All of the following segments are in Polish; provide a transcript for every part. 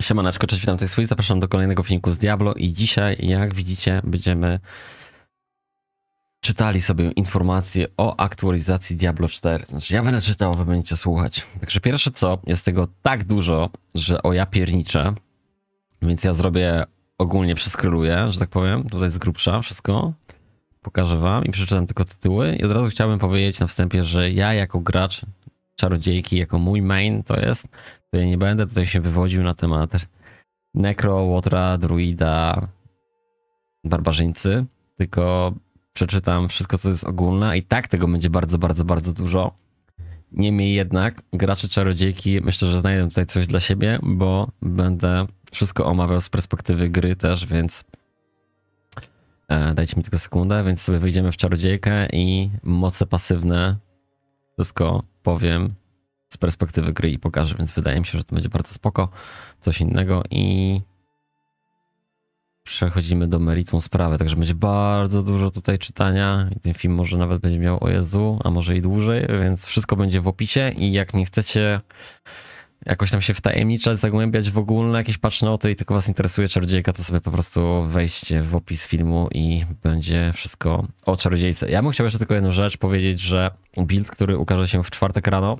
Siemaneczko, cześć, witam, tutaj jest zapraszam do kolejnego filmiku z Diablo i dzisiaj, jak widzicie, będziemy czytali sobie informacje o aktualizacji Diablo 4. Znaczy, ja będę czytał, wy będziecie słuchać. Także pierwsze co, jest tego tak dużo, że o ja pierniczę, więc ja zrobię, ogólnie przeskryluję, że tak powiem, tutaj z grubsza wszystko, pokażę wam i przeczytam tylko tytuły i od razu chciałbym powiedzieć na wstępie, że ja jako gracz czarodziejki, jako mój main to jest nie będę tutaj się wywodził na temat Necro, Łotra, Druida, Barbarzyńcy, tylko przeczytam wszystko, co jest ogólne, a i tak tego będzie bardzo, bardzo, bardzo dużo. Niemniej jednak, gracze czarodziejki myślę, że znajdę tutaj coś dla siebie, bo będę wszystko omawiał z perspektywy gry też, więc e, dajcie mi tylko sekundę, więc sobie wyjdziemy w czarodziejkę i moce pasywne wszystko powiem z perspektywy gry i pokaże, więc wydaje mi się, że to będzie bardzo spoko, coś innego i przechodzimy do meritum sprawy, także będzie bardzo dużo tutaj czytania i ten film może nawet będzie miał o Jezu, a może i dłużej, więc wszystko będzie w opisie i jak nie chcecie jakoś tam się wtajemniczać, zagłębiać w ogóle, jakieś pacznoty i tylko was interesuje czarodziejka, to sobie po prostu wejście w opis filmu i będzie wszystko o czarodziejce. Ja bym chciał jeszcze tylko jedną rzecz powiedzieć, że build, który ukaże się w czwartek rano,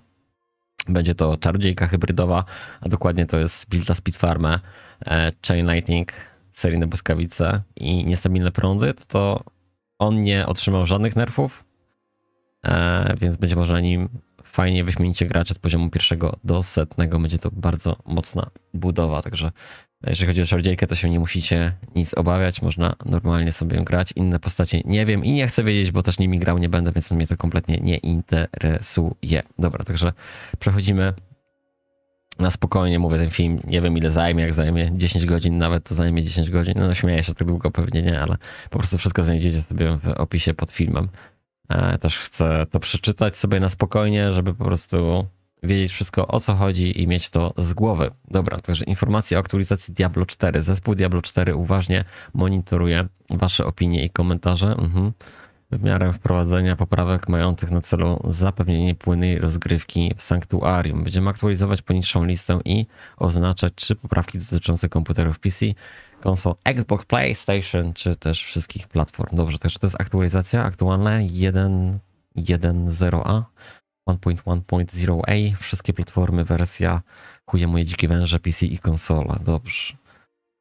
będzie to czarodziejka hybrydowa, a dokładnie to jest Speed Speedfarmę, e, Chain Lightning, seryjne błyskawice i niestabilne prądy, to, to on nie otrzymał żadnych nerfów, e, więc będzie można nim fajnie wyśmienicie grać od poziomu pierwszego do setnego. Będzie to bardzo mocna budowa, także jeżeli chodzi o czarodziejkę, to się nie musicie nic obawiać, można normalnie sobie grać. Inne postacie nie wiem i nie chcę wiedzieć, bo też nimi grał nie będę, więc mnie to kompletnie nie interesuje. Dobra, także przechodzimy na spokojnie, mówię, ten film nie wiem ile zajmie, jak zajmie 10 godzin, nawet to zajmie 10 godzin. No śmieję się tak długo pewnie nie, ale po prostu wszystko znajdziecie sobie w opisie pod filmem. E, też chcę to przeczytać sobie na spokojnie, żeby po prostu wiedzieć wszystko o co chodzi i mieć to z głowy. Dobra, także informacje o aktualizacji Diablo 4. Zespół Diablo 4 uważnie monitoruje Wasze opinie i komentarze. Mhm. W miarę wprowadzenia poprawek mających na celu zapewnienie płynnej rozgrywki w sanktuarium. Będziemy aktualizować poniższą listę i oznaczać czy poprawki dotyczące komputerów PC, konsol Xbox, PlayStation czy też wszystkich platform. Dobrze, także to jest aktualizacja aktualna 1.1.0a. 1.1.0a, wszystkie platformy, wersja chuje moje dzikie węże, PC i konsola. Dobrze.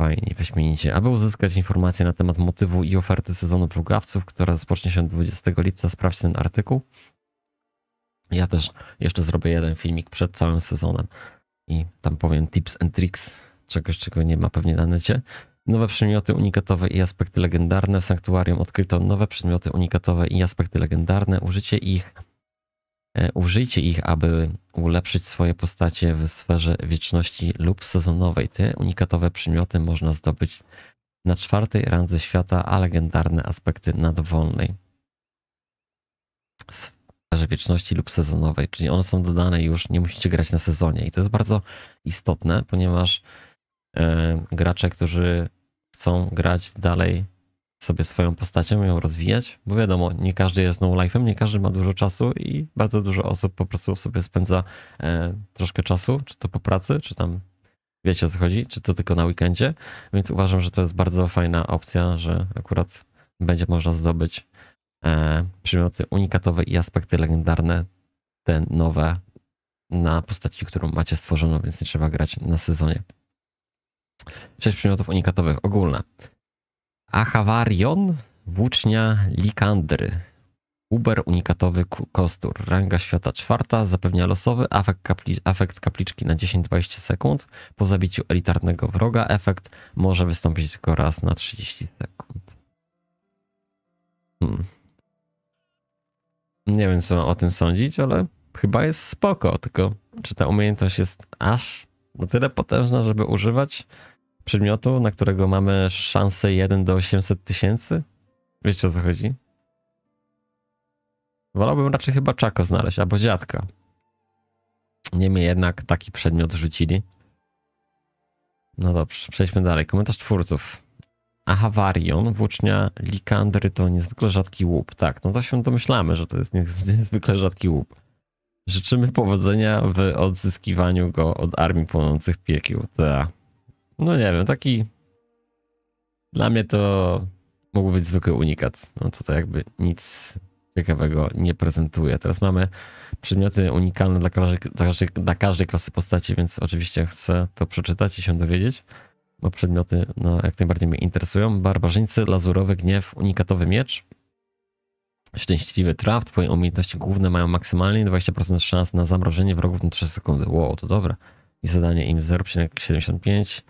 Fajnie, wyśmienicie. Aby uzyskać informacje na temat motywu i oferty sezonu plugawców, która rozpocznie się 20 lipca, sprawdź ten artykuł. Ja też jeszcze zrobię jeden filmik przed całym sezonem i tam powiem tips and tricks, czegoś czego nie ma pewnie na necie. Nowe przedmioty unikatowe i aspekty legendarne. W sanktuarium odkryto nowe przedmioty unikatowe i aspekty legendarne. Użycie ich E, użyjcie ich, aby ulepszyć swoje postacie w sferze wieczności lub sezonowej. Te unikatowe przymioty można zdobyć na czwartej randze świata, a legendarne aspekty na dowolnej sferze wieczności lub sezonowej. Czyli one są dodane już, nie musicie grać na sezonie. I to jest bardzo istotne, ponieważ e, gracze, którzy chcą grać dalej sobie swoją postacią, ją rozwijać, bo wiadomo, nie każdy jest no life'em, nie każdy ma dużo czasu i bardzo dużo osób po prostu sobie spędza e, troszkę czasu, czy to po pracy, czy tam wiecie o co chodzi, czy to tylko na weekendzie, więc uważam, że to jest bardzo fajna opcja, że akurat będzie można zdobyć e, przymioty unikatowe i aspekty legendarne, te nowe na postaci, którą macie stworzoną, więc nie trzeba grać na sezonie. Sześć przymiotów unikatowych ogólne. Achawarion, włócznia Likandry. Uber unikatowy kostur. Ranga świata czwarta zapewnia losowy afekt, kapli kapliczki na 10-20 sekund. Po zabiciu elitarnego wroga efekt może wystąpić tylko raz na 30 sekund. Hmm. Nie wiem, co mam o tym sądzić, ale chyba jest spoko, tylko czy ta umiejętność jest aż na tyle potężna, żeby używać? przedmiotu, na którego mamy szansę 1 do 800 tysięcy? Wiecie o co chodzi? Wolałbym raczej chyba czako znaleźć, albo dziadka. Niemniej jednak taki przedmiot rzucili. No dobrze, przejdźmy dalej. Komentarz twórców. Ahavarion, włócznia Likandry to niezwykle rzadki łup. Tak, no to się domyślamy, że to jest niezwykle rzadki łup. Życzymy powodzenia w odzyskiwaniu go od armii płonących piekieł. Ta. No nie wiem, taki... Dla mnie to mógł być zwykły unikat. No to to jakby nic ciekawego nie prezentuje. Teraz mamy przedmioty unikalne dla każdej, dla, każdej, dla każdej klasy postaci, więc oczywiście chcę to przeczytać i się dowiedzieć, bo przedmioty no, jak najbardziej mnie interesują. Barbarzyńcy, lazurowy gniew, unikatowy miecz, szczęśliwy traf. Twoje umiejętności główne mają maksymalnie 20% szans na zamrożenie wrogów na 3 sekundy. Wow, to dobra. I zadanie im 0,75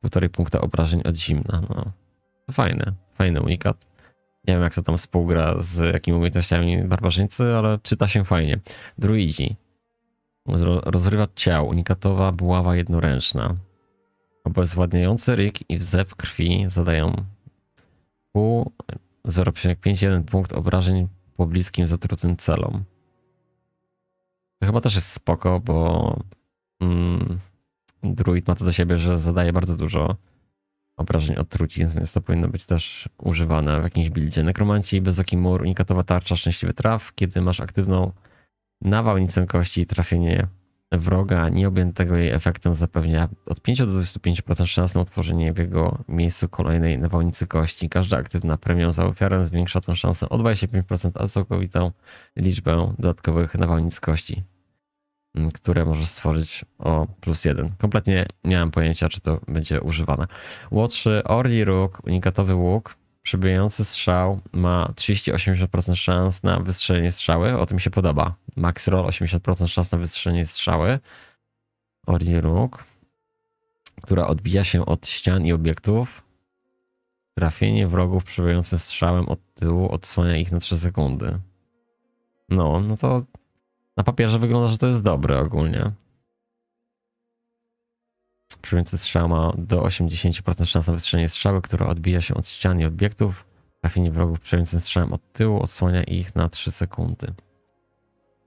Półtorej punkta obrażeń od zimna. No. Fajne, fajny unikat. Nie wiem, jak to tam współgra z jakimi umiejętnościami barbarzyńcy, ale czyta się fajnie. Druidzi. Rozrywa ciał. Unikatowa buława jednoręczna. Obezwładniający ryk i wzew krwi zadają pół 0,51 punkt obrażeń po bliskim zatrutym celom. To chyba też jest spoko, bo mm, druid ma to do siebie, że zadaje bardzo dużo obrażeń od trucizn, więc to powinno być też używane w jakimś buildzie. Nekromanci, bezoki mur, unikatowa tarcza, szczęśliwy traf. Kiedy masz aktywną nawałnicę kości i trafienie wroga nieobjętego jej efektem zapewnia od 5 do 25% szans na utworzenie w jego miejscu kolejnej nawałnicy kości. Każda aktywna premią za ofiarę zwiększa tę szansę o 25%, a całkowitą liczbę dodatkowych nawałnic kości które możesz stworzyć o plus jeden. Kompletnie nie mam pojęcia, czy to będzie używane. Łotrzy Orli Róg, unikatowy łuk, przybijający strzał ma 30-80% szans na wystrzelenie strzały. O tym się podoba. Max roll 80% szans na wystrzelenie strzały. Orli Róg, która odbija się od ścian i obiektów. Trafienie wrogów przybijającym strzałem od tyłu odsłania ich na 3 sekundy. No, no to na papierze wygląda, że to jest dobre ogólnie. Przyjmujący strzał ma do 80% szans na wystrzelenie strzały, która odbija się od ścian i obiektów. Trafienie wrogów przyjmującym strzałem od tyłu odsłania ich na 3 sekundy.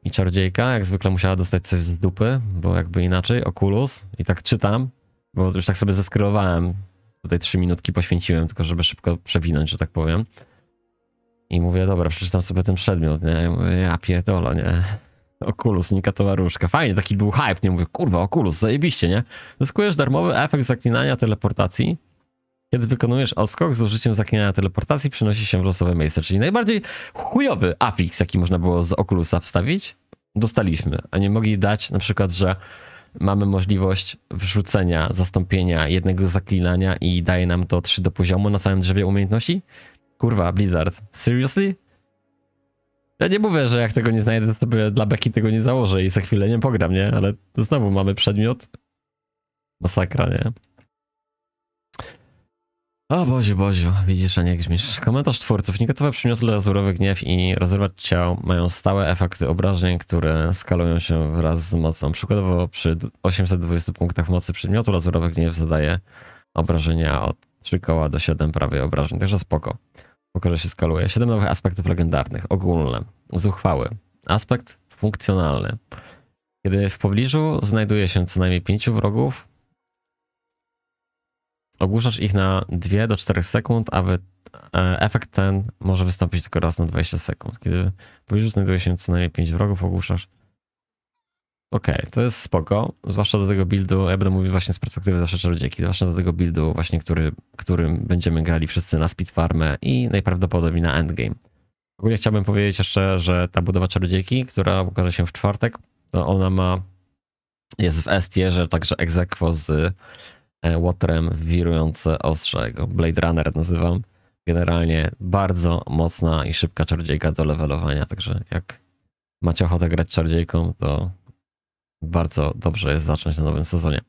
I czarodziejka jak zwykle musiała dostać coś z dupy, bo jakby inaczej, Oculus. I tak czytam, bo już tak sobie zeskrolowałem. Tutaj 3 minutki poświęciłem, tylko żeby szybko przewinąć, że tak powiem. I mówię, dobra, przeczytam sobie ten przedmiot, nie? Ja, mówię, ja nie? Oculus, nikatowa różka. Fajnie, taki był hype, nie mówię, kurwa, Oculus, zajebiście, nie? Zyskujesz darmowy efekt zaklinania teleportacji. Kiedy wykonujesz odskok z użyciem zaklinania teleportacji, przenosi się w losowe miejsce, czyli najbardziej chujowy afix, jaki można było z Oculusa wstawić, dostaliśmy, a nie mogli dać na przykład, że mamy możliwość wrzucenia, zastąpienia jednego zaklinania i daje nam to 3 do poziomu na samym drzewie umiejętności? Kurwa, Blizzard, seriously? Ja nie mówię, że jak tego nie znajdę, to sobie dla beki tego nie założę i za chwilę nie pogram, nie? Ale znowu mamy przedmiot. Masakra, nie? O Boziu, Boziu, widzisz, a nie grzmisz. Komentarz twórców. Niektóre przymioty lazurowy gniew i rozrywać ciał mają stałe efekty obrażeń, które skalują się wraz z mocą. Przykładowo przy 820 punktach mocy przedmiotu lazurowy gniew zadaje obrażenia od 3 koła do 7 prawie obrażeń, także spoko. Pokażę się skaluje. Siedem nowych aspektów legendarnych. Ogólne. Zuchwały. Aspekt funkcjonalny. Kiedy w pobliżu znajduje się co najmniej pięciu wrogów, ogłuszasz ich na 2 do 4 sekund, aby e, efekt ten może wystąpić tylko raz na 20 sekund. Kiedy w pobliżu znajduje się co najmniej pięć wrogów, ogłuszasz Okej, okay, to jest spoko, zwłaszcza do tego buildu, ja będę mówił właśnie z perspektywy zawsze czarodziejki, zwłaszcza do tego buildu właśnie, który, którym będziemy grali wszyscy na speed Speedfarmę i najprawdopodobniej na Endgame. Ogólnie chciałbym powiedzieć jeszcze, że ta budowa czarodziejki, która ukaże się w czwartek, to ona ma, jest w S-tierze, także egzekwo z e, Waterem wirujące ostrze, go Blade Runner nazywam. Generalnie bardzo mocna i szybka czarodziejka do levelowania, także jak macie ochotę grać czarodziejką, to bardzo dobrze jest zacząć na nowym sezonie.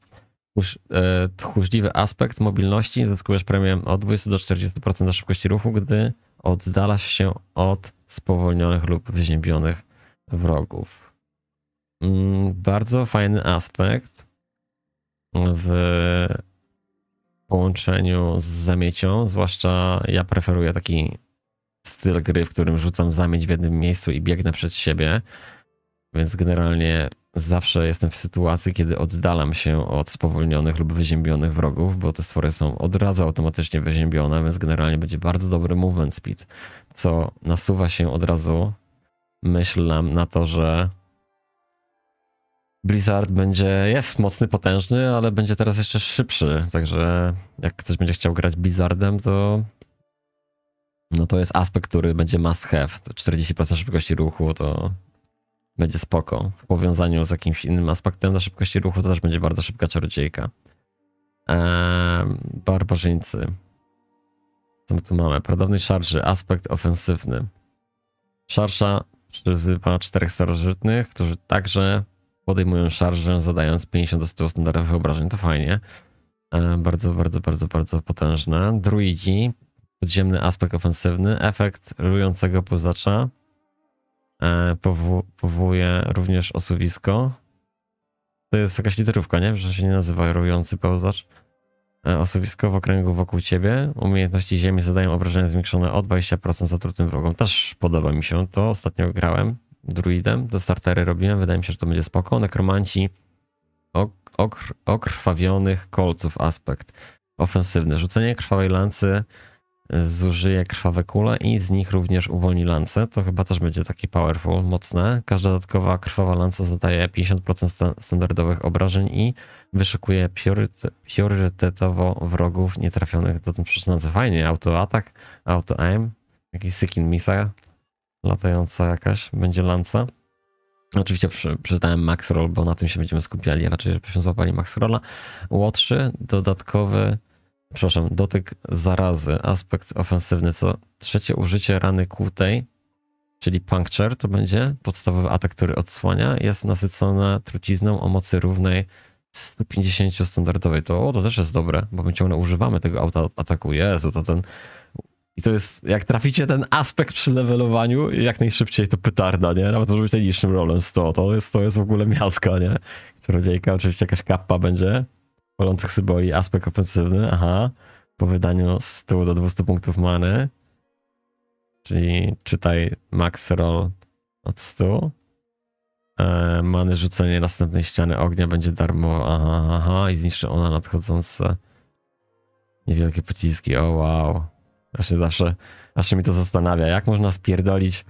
E, tchórzliwy aspekt mobilności zyskujesz premię od 20 do 40% szybkości ruchu, gdy oddalasz się od spowolnionych lub wyziębionych wrogów. Mm, bardzo fajny aspekt w połączeniu z zamiecią, zwłaszcza ja preferuję taki styl gry, w którym rzucam zamieć w jednym miejscu i biegnę przed siebie. Więc generalnie zawsze jestem w sytuacji, kiedy oddalam się od spowolnionych lub wyziębionych wrogów, bo te stwory są od razu automatycznie wyziębione, więc generalnie będzie bardzo dobry movement speed, co nasuwa się od razu Myślam na to, że Blizzard będzie, jest mocny, potężny, ale będzie teraz jeszcze szybszy, także jak ktoś będzie chciał grać Blizzardem, to no to jest aspekt, który będzie must have. 40% szybkości ruchu to będzie spoko w powiązaniu z jakimś innym aspektem na szybkości ruchu, to też będzie bardzo szybka czarodziejka. Eee, barbarzyńcy. Co my tu mamy? prawdopodobnie szarży, aspekt ofensywny. Szarsza przyzywa czterech starożytnych, którzy także podejmują szarżę, zadając 50 do 100 standardowych obrażeń. To fajnie. Eee, bardzo, bardzo, bardzo, bardzo potężne. Druidzi, podziemny aspekt ofensywny, efekt rującego pozacza, E, powo powołuje również osuwisko. To jest jakaś literówka, nie? Że się nie nazywa rujący pełzacz. E, osuwisko w okręgu wokół ciebie. Umiejętności ziemi zadają obrażenia zwiększone o 20% zatrutym wrogom. Też podoba mi się to. Ostatnio grałem druidem, do startery robiłem. Wydaje mi się, że to będzie spoko. Nekromanci ok okr okrwawionych kolców aspekt ofensywny. Rzucenie krwawej lancy zużyje krwawe kule i z nich również uwolni lance. To chyba też będzie taki powerful, mocne. Każda dodatkowa krwawa lanca zadaje 50% standardowych obrażeń i wyszukuje priorytetowo wrogów nietrafionych dotąd Co Fajnie, Auto atak, auto-aim, jakiś sykin misa latająca jakaś, będzie lanca. Oczywiście przy, przeczytałem max roll, bo na tym się będziemy skupiali, raczej żebyśmy złapali max rolla. Łotrzy, dodatkowy przepraszam, dotyk zarazy, aspekt ofensywny, co trzecie użycie rany kłutej, czyli puncture to będzie podstawowy atak, który odsłania, jest nasycona trucizną o mocy równej 150 standardowej. To, o, to też jest dobre, bo my ciągle używamy tego auta ataku. Jezu, to ten... I to jest, jak traficie ten aspekt przy levelowaniu, jak najszybciej to pytarda, nie? Nawet może być najniższym rolem 100, to jest, to jest w ogóle miaska, nie? Czarodziejka, oczywiście jakaś kappa będzie, palących symboli, aspekt ofensywny, aha. Po wydaniu 100 do 200 punktów many, czyli czytaj max roll od 100. E, many rzucenie następnej ściany ognia będzie darmo, aha, aha, i zniszczy ona nadchodzące niewielkie pociski, o wow. Właśnie zawsze, zawsze mi to zastanawia, jak można spierdolić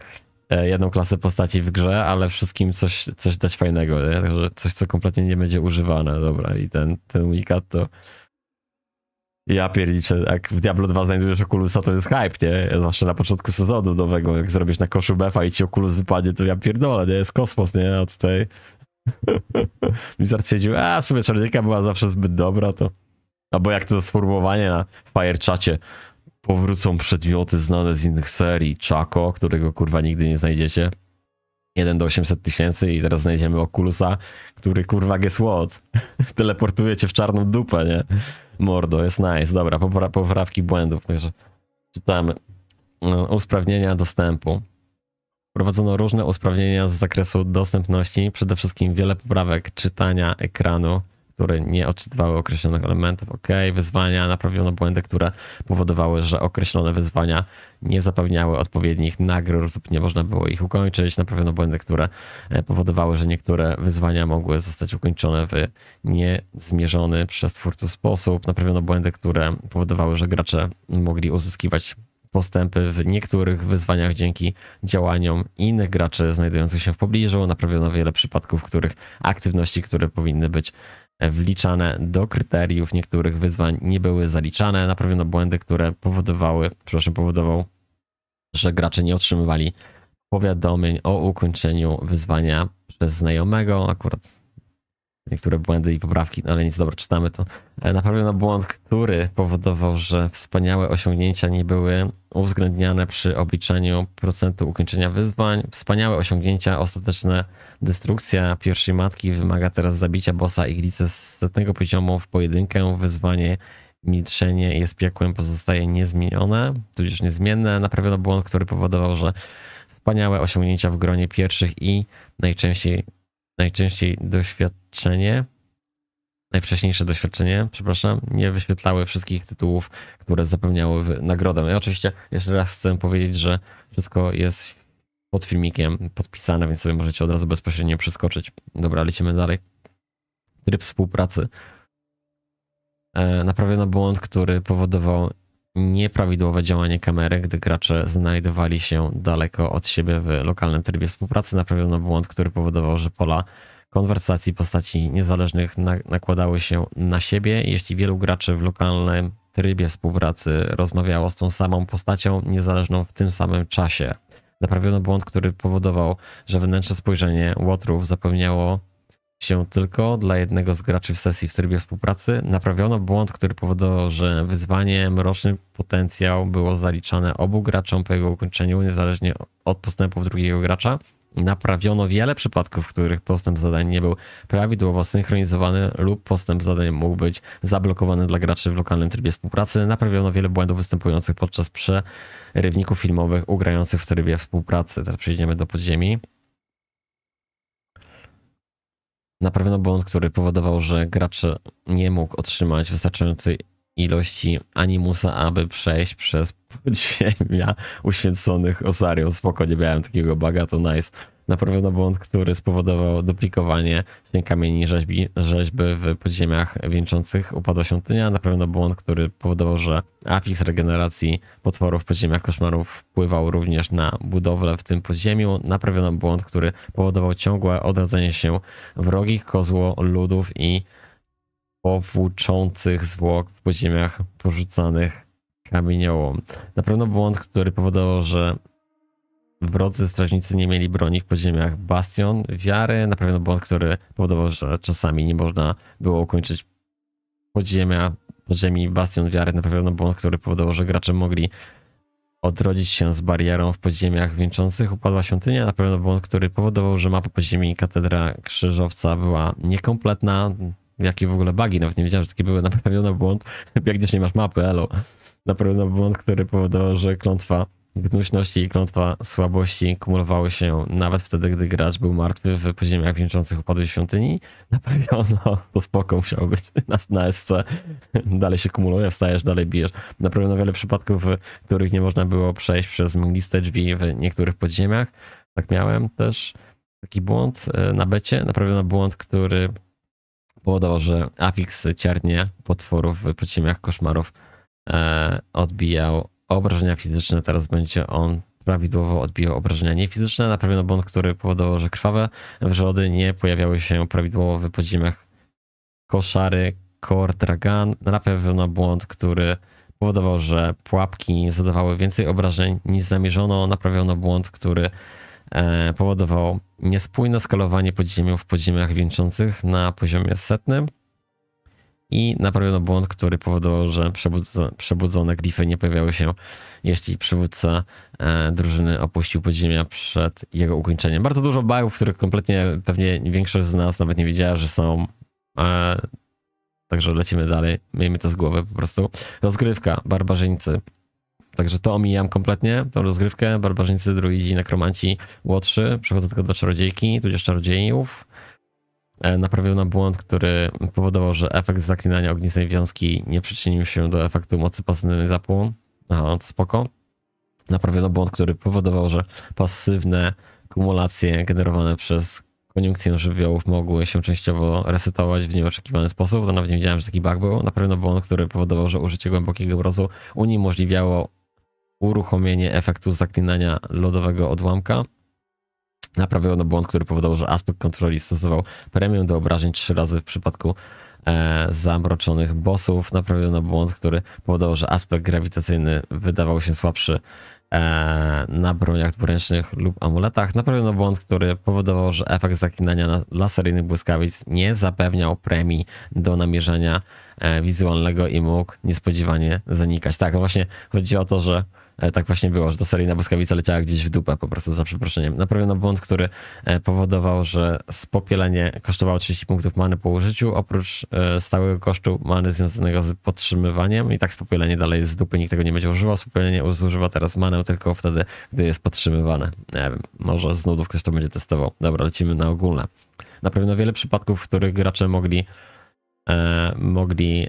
E, jedną klasę postaci w grze, ale wszystkim coś, coś dać fajnego, nie? coś, co kompletnie nie będzie używane, dobra, i ten, ten unikat to... Ja pierdolę, jak w Diablo 2 znajdujesz Okulusa, to jest hype, nie? Zwłaszcza na początku sezonu nowego, jak zrobisz na koszu befa i ci Okulus wypadnie, to ja pierdolę, nie? Jest kosmos, nie? A tutaj... Blizzard stwierdził, a w sumie czarnika była zawsze zbyt dobra, to... Albo jak to sformułowanie na Firechacie, Powrócą przedmioty znane z innych serii. Chaco, którego kurwa nigdy nie znajdziecie. 1 do 800 tysięcy i teraz znajdziemy Oculusa, który kurwa jest what? Teleportuje cię w czarną dupę, nie? Mordo, jest nice. Dobra, popra poprawki błędów. Także czytamy. No, usprawnienia dostępu. Wprowadzono różne usprawnienia z zakresu dostępności, przede wszystkim wiele poprawek czytania ekranu, które nie odczytywały określonych elementów. OK, wyzwania, naprawiono błędy, które powodowały, że określone wyzwania nie zapewniały odpowiednich nagród lub nie można było ich ukończyć. Naprawiono błędy, które e, powodowały, że niektóre wyzwania mogły zostać ukończone w niezmierzony przez twórców sposób. Naprawiono błędy, które powodowały, że gracze mogli uzyskiwać postępy w niektórych wyzwaniach dzięki działaniom innych graczy znajdujących się w pobliżu. Naprawiono wiele przypadków, w których aktywności, które powinny być wliczane do kryteriów niektórych wyzwań, nie były zaliczane. Naprawiono błędy, które powodowały, przepraszam, powodował, że gracze nie otrzymywali powiadomień o ukończeniu wyzwania przez znajomego. Akurat niektóre błędy i poprawki, no ale nic, dobra, czytamy to. E, Naprawiono błąd, który powodował, że wspaniałe osiągnięcia nie były uwzględniane przy obliczaniu procentu ukończenia wyzwań. Wspaniałe osiągnięcia, ostateczna destrukcja pierwszej matki wymaga teraz zabicia bossa iglicy z setnego poziomu w pojedynkę. Wyzwanie milczenie jest piekłem, pozostaje niezmienione, tudzież niezmienne. Naprawiono błąd, który powodował, że wspaniałe osiągnięcia w gronie pierwszych i najczęściej najczęściej doświadczenie, najwcześniejsze doświadczenie, przepraszam, nie wyświetlały wszystkich tytułów, które zapewniały nagrodę. I oczywiście jeszcze raz chcę powiedzieć, że wszystko jest pod filmikiem podpisane, więc sobie możecie od razu bezpośrednio przeskoczyć. Dobra, lecimy dalej. Tryb współpracy. E, naprawiono błąd, który powodował nieprawidłowe działanie kamery, gdy gracze znajdowali się daleko od siebie w lokalnym trybie współpracy. Naprawiono błąd, który powodował, że pola konwersacji postaci niezależnych nakładały się na siebie. Jeśli wielu graczy w lokalnym trybie współpracy rozmawiało z tą samą postacią niezależną w tym samym czasie, naprawiono błąd, który powodował, że wewnętrzne spojrzenie łotrów zapewniało się tylko dla jednego z graczy w sesji w trybie współpracy. Naprawiono błąd, który powodował, że wyzwanie Mroczny Potencjał było zaliczane obu graczom po jego ukończeniu, niezależnie od postępów drugiego gracza. Naprawiono wiele przypadków, w których postęp zadań nie był prawidłowo synchronizowany lub postęp zadań mógł być zablokowany dla graczy w lokalnym trybie współpracy. Naprawiono wiele błędów występujących podczas przerywników filmowych ugrających w trybie współpracy. Teraz przejdziemy do podziemi. naprawiono błąd, który powodował, że gracz nie mógł otrzymać wystarczającej ilości animusa, aby przejść przez podziemia uświęconych Osarią. Spoko, nie miałem takiego baga, to nice naprawiono błąd, który spowodował duplikowanie kamieni rzeźbi, rzeźby w podziemiach wieńczących upadło świątynia, naprawiono błąd, który powodował, że afiks regeneracji potworów w podziemiach koszmarów wpływał również na budowlę w tym podziemiu, naprawiono błąd, który powodował ciągłe odradzanie się wrogich kozło ludów i powłóczących zwłok w podziemiach porzucanych kamieniołom. Na pewno błąd, który powodował, że Wrodzy strażnicy nie mieli broni w podziemiach Bastion Wiary. Na pewno błąd, który powodował, że czasami nie można było ukończyć podziemia, podziemi Bastion Wiary. Na pewno błąd, który powodował, że gracze mogli odrodzić się z barierą w podziemiach wieńczących. Upadła świątynia, na pewno błąd, który powodował, że mapa podziemi Katedra Krzyżowca była niekompletna. Jakie w ogóle bugi, nawet nie wiedziałem, że takie były. Naprawiono błąd, jak gdzieś nie masz mapy, elo. Na pewno błąd, który powodował, że klątwa Gnuśności i klątwa słabości kumulowały się nawet wtedy, gdy gracz był martwy w podziemiach wieńczących upadłej świątyni. Naprawiono, to spoko musiało być nas na SC. Dalej się kumuluje, wstajesz, dalej bijesz. Naprawiono wiele przypadków, w których nie można było przejść przez mgliste drzwi w niektórych podziemiach. Tak miałem też taki błąd e, na becie. Naprawiono błąd, który powodował, że Afix ciarnie potworów w podziemiach koszmarów e, odbijał obrażenia fizyczne. Teraz będzie on prawidłowo odbijał obrażenia niefizyczne. Naprawiono błąd, który powodował, że krwawe wrzody nie pojawiały się prawidłowo w podziemiach koszary Core Dragon. Naprawiono błąd, który powodował, że pułapki zadawały więcej obrażeń niż zamierzono. Naprawiono błąd, który e, powodował niespójne skalowanie podziemiów w podziemiach wieńczących na poziomie setnym i naprawiono błąd, który powodował, że przebudzone glify nie pojawiały się, jeśli przywódca e, drużyny opuścił podziemia przed jego ukończeniem. Bardzo dużo bugów, których kompletnie pewnie większość z nas nawet nie wiedziała, że są. E, także lecimy dalej, miejmy to z głowy po prostu. Rozgrywka, barbarzyńcy. Także to omijam kompletnie, tą rozgrywkę. Barbarzyńcy, druidzi, nekromanci, łotrzy. Przechodzę tylko do czarodziejki, tudzież czarodziejów. E, naprawiono błąd, który powodował, że efekt zaklinania ognistej wiązki nie przyczynił się do efektu mocy pasywnej zapłon. Aha, no to spoko. Naprawiono błąd, który powodował, że pasywne kumulacje generowane przez koniunkcję żywiołów mogły się częściowo resetować w nieoczekiwany sposób. To no, nawet nie wiedziałem, że taki bug był. Na błąd, który powodował, że użycie głębokiego mrozu uniemożliwiało uruchomienie efektu zaklinania lodowego odłamka. Naprawiono błąd, który powodował, że aspekt kontroli stosował premium do obrażeń trzy razy w przypadku e, zamroczonych bossów. Naprawiono błąd, który powodował, że aspekt grawitacyjny wydawał się słabszy e, na broniach dwuręcznych lub amuletach. Naprawiono błąd, który powodował, że efekt zakinania na laseryjnych błyskawic nie zapewniał premii do namierzenia e, wizualnego i mógł niespodziewanie zanikać. Tak, właśnie chodzi o to, że E, tak właśnie było, że ta seryjna błyskawica leciała gdzieś w dupę po prostu, za przeproszeniem. Naprawiono błąd, który e, powodował, że spopielenie kosztowało 30 punktów many po użyciu, oprócz e, stałego kosztu many związanego z podtrzymywaniem i tak spopielenie dalej jest z dupy, nikt tego nie będzie używał. Spopielenie zużywa teraz manę tylko wtedy, gdy jest podtrzymywane. Nie wiem, może z nudów ktoś to będzie testował. Dobra, lecimy na ogólne. Na pewno wiele przypadków, w których gracze mogli, e, mogli